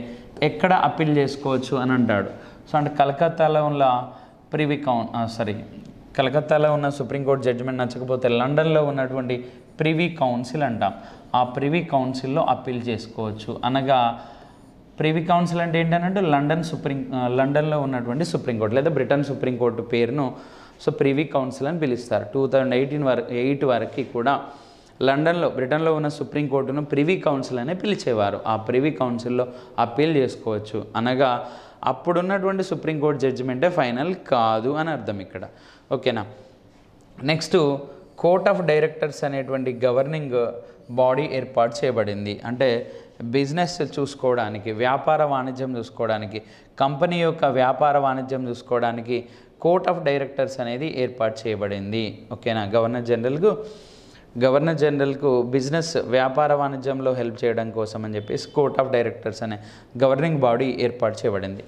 ఎక్కడ అప్పీల్ చేసుకోవచ్చు అని అంటాడు సో అంటే కలకత్తాలో ఉన్న ప్రివీ కౌన్ సారీ కలకత్తాలో ఉన్న సుప్రీంకోర్టు జడ్జిమెంట్ నచ్చకపోతే లండన్లో ఉన్నటువంటి ప్రివీ కౌన్సిల్ అంటాం ఆ ప్రివీ కౌన్సిల్లో అప్పీల్ చేసుకోవచ్చు అనగా ప్రివీ కౌన్సిల్ అంటే ఏంటంటే లండన్ సుప్రీం లండన్లో ఉన్నటువంటి సుప్రీంకోర్టు లేదా బ్రిటన్ సుప్రీంకోర్టు పేరును సో ప్రివీ కౌన్సిల్ అని పిలుస్తారు టూ థౌజండ్ ఎయిటీన్ వరకు ఎయిట్ వరకు కూడా లండన్లో బ్రిటన్లో ఉన్న సుప్రీంకోర్టును ప్రివీ కౌన్సిల్ అనే పిలిచేవారు ఆ ప్రివీ కౌన్సిల్లో అప్పీల్ చేసుకోవచ్చు అనగా అప్పుడున్నటువంటి సుప్రీంకోర్టు జడ్జిమెంటే ఫైనల్ కాదు అని అర్థం ఇక్కడ ఓకేనా నెక్స్ట్ కోర్ట్ ఆఫ్ డైరెక్టర్స్ అనేటువంటి గవర్నింగ్ బాడీ ఏర్పాటు చేయబడింది అంటే బిజినెస్ చూసుకోవడానికి వ్యాపార వాణిజ్యం చూసుకోవడానికి కంపెనీ యొక్క వ్యాపార వాణిజ్యం చూసుకోవడానికి కోర్ట్ ఆఫ్ డైరెక్టర్స్ అనేది ఏర్పాటు చేయబడింది ఓకేనా గవర్నర్ జనరల్కు గవర్నర్ జనరల్కు బిజినెస్ వ్యాపార వాణిజ్యంలో హెల్ప్ చేయడం కోసం అని చెప్పేసి కోర్ట్ ఆఫ్ డైరెక్టర్స్ అనే గవర్నింగ్ బాడీ ఏర్పాటు చేయబడింది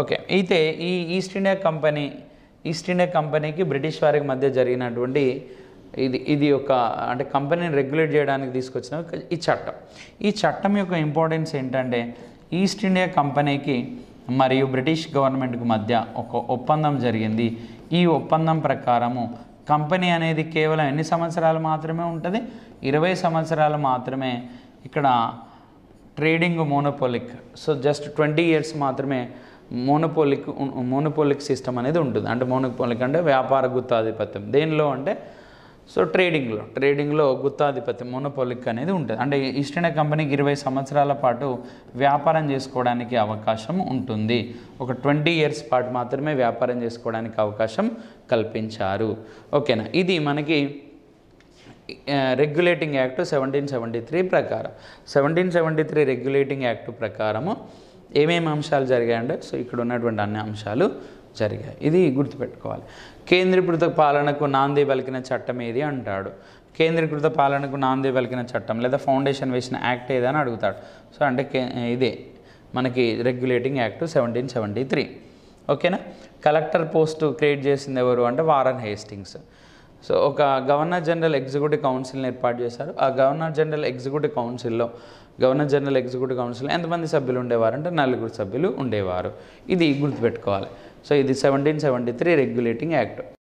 ఓకే అయితే ఈ east India company east India కంపెనీకి బ్రిటిష్ వారికి మధ్య జరిగినటువంటి ఇది ఇది ఒక అంటే కంపెనీని రెగ్యులేట్ చేయడానికి తీసుకొచ్చిన ఈ చట్టం ఈ చట్టం యొక్క ఇంపార్టెన్స్ ఏంటంటే ఈస్ట్ ఇండియా కంపెనీకి మరియు బ్రిటిష్ గవర్నమెంట్కు మధ్య ఒక ఒప్పందం జరిగింది ఈ ఒప్పందం ప్రకారము కంపెనీ అనేది కేవలం ఎన్ని సంవత్సరాలు మాత్రమే ఉంటుంది ఇరవై సంవత్సరాలు మాత్రమే ఇక్కడ trading monopoly so just twenty years మాత్రమే మోనోపోలిక్ మోనోపోలిక్ సిస్టమ్ అనేది ఉంటుంది అంటే మోనోపోలిక్ అంటే వ్యాపార గుత్తాధిపత్యం దేనిలో అంటే సో ట్రేడింగ్లో ట్రేడింగ్లో గుత్తాధిపతి మొనోపోలిక్ అనేది ఉంటుంది అంటే ఈస్ట్ ఇండియా కంపెనీకి ఇరవై సంవత్సరాల పాటు వ్యాపారం చేసుకోవడానికి అవకాశం ఉంటుంది ఒక ట్వంటీ ఇయర్స్ పాటు మాత్రమే వ్యాపారం చేసుకోవడానికి అవకాశం కల్పించారు ఓకేనా ఇది మనకి regulating act seventeen seventy three ప్రకారం seventeen seventy three regulating act ప్రకారము ఏమేమి అంశాలు జరిగాయండి సో ఇక్కడ ఉన్నటువంటి అన్ని అంశాలు జరిగాయి ఇది గుర్తుపెట్టుకోవాలి కేంద్రీకృత పాలనకు నాంది పలికిన చట్టం ఏది అంటాడు కేంద్రీకృత పాలనకు నాంది పలికిన చట్టం లేదా ఫౌండేషన్ వేసిన యాక్ట్ ఏదని అడుగుతాడు సో అంటే ఇదే మనకి regulating act seventeen seventy three ఓకేనా కలెక్టర్ పోస్ట్ క్రియేట్ చేసింది ఎవరు అంటే వారన్ హేస్టింగ్స్ సో ఒక గవర్నర్ జనరల్ ఎగ్జిక్యూటివ్ కౌన్సిల్ని ఏర్పాటు చేశారు ఆ గవర్నర్ జనరల్ ఎగ్జిక్యూటివ్ కౌన్సిల్లో గవర్నర్ జనరల్ ఎగ్జిక్యూటివ్ కౌన్సిల్ ఎంతమంది సభ్యులు ఉండేవారు అంటే నలుగురు సభ్యులు ఉండేవారు ఇది గుర్తుపెట్టుకోవాలి So, the 1773 Regulating Act.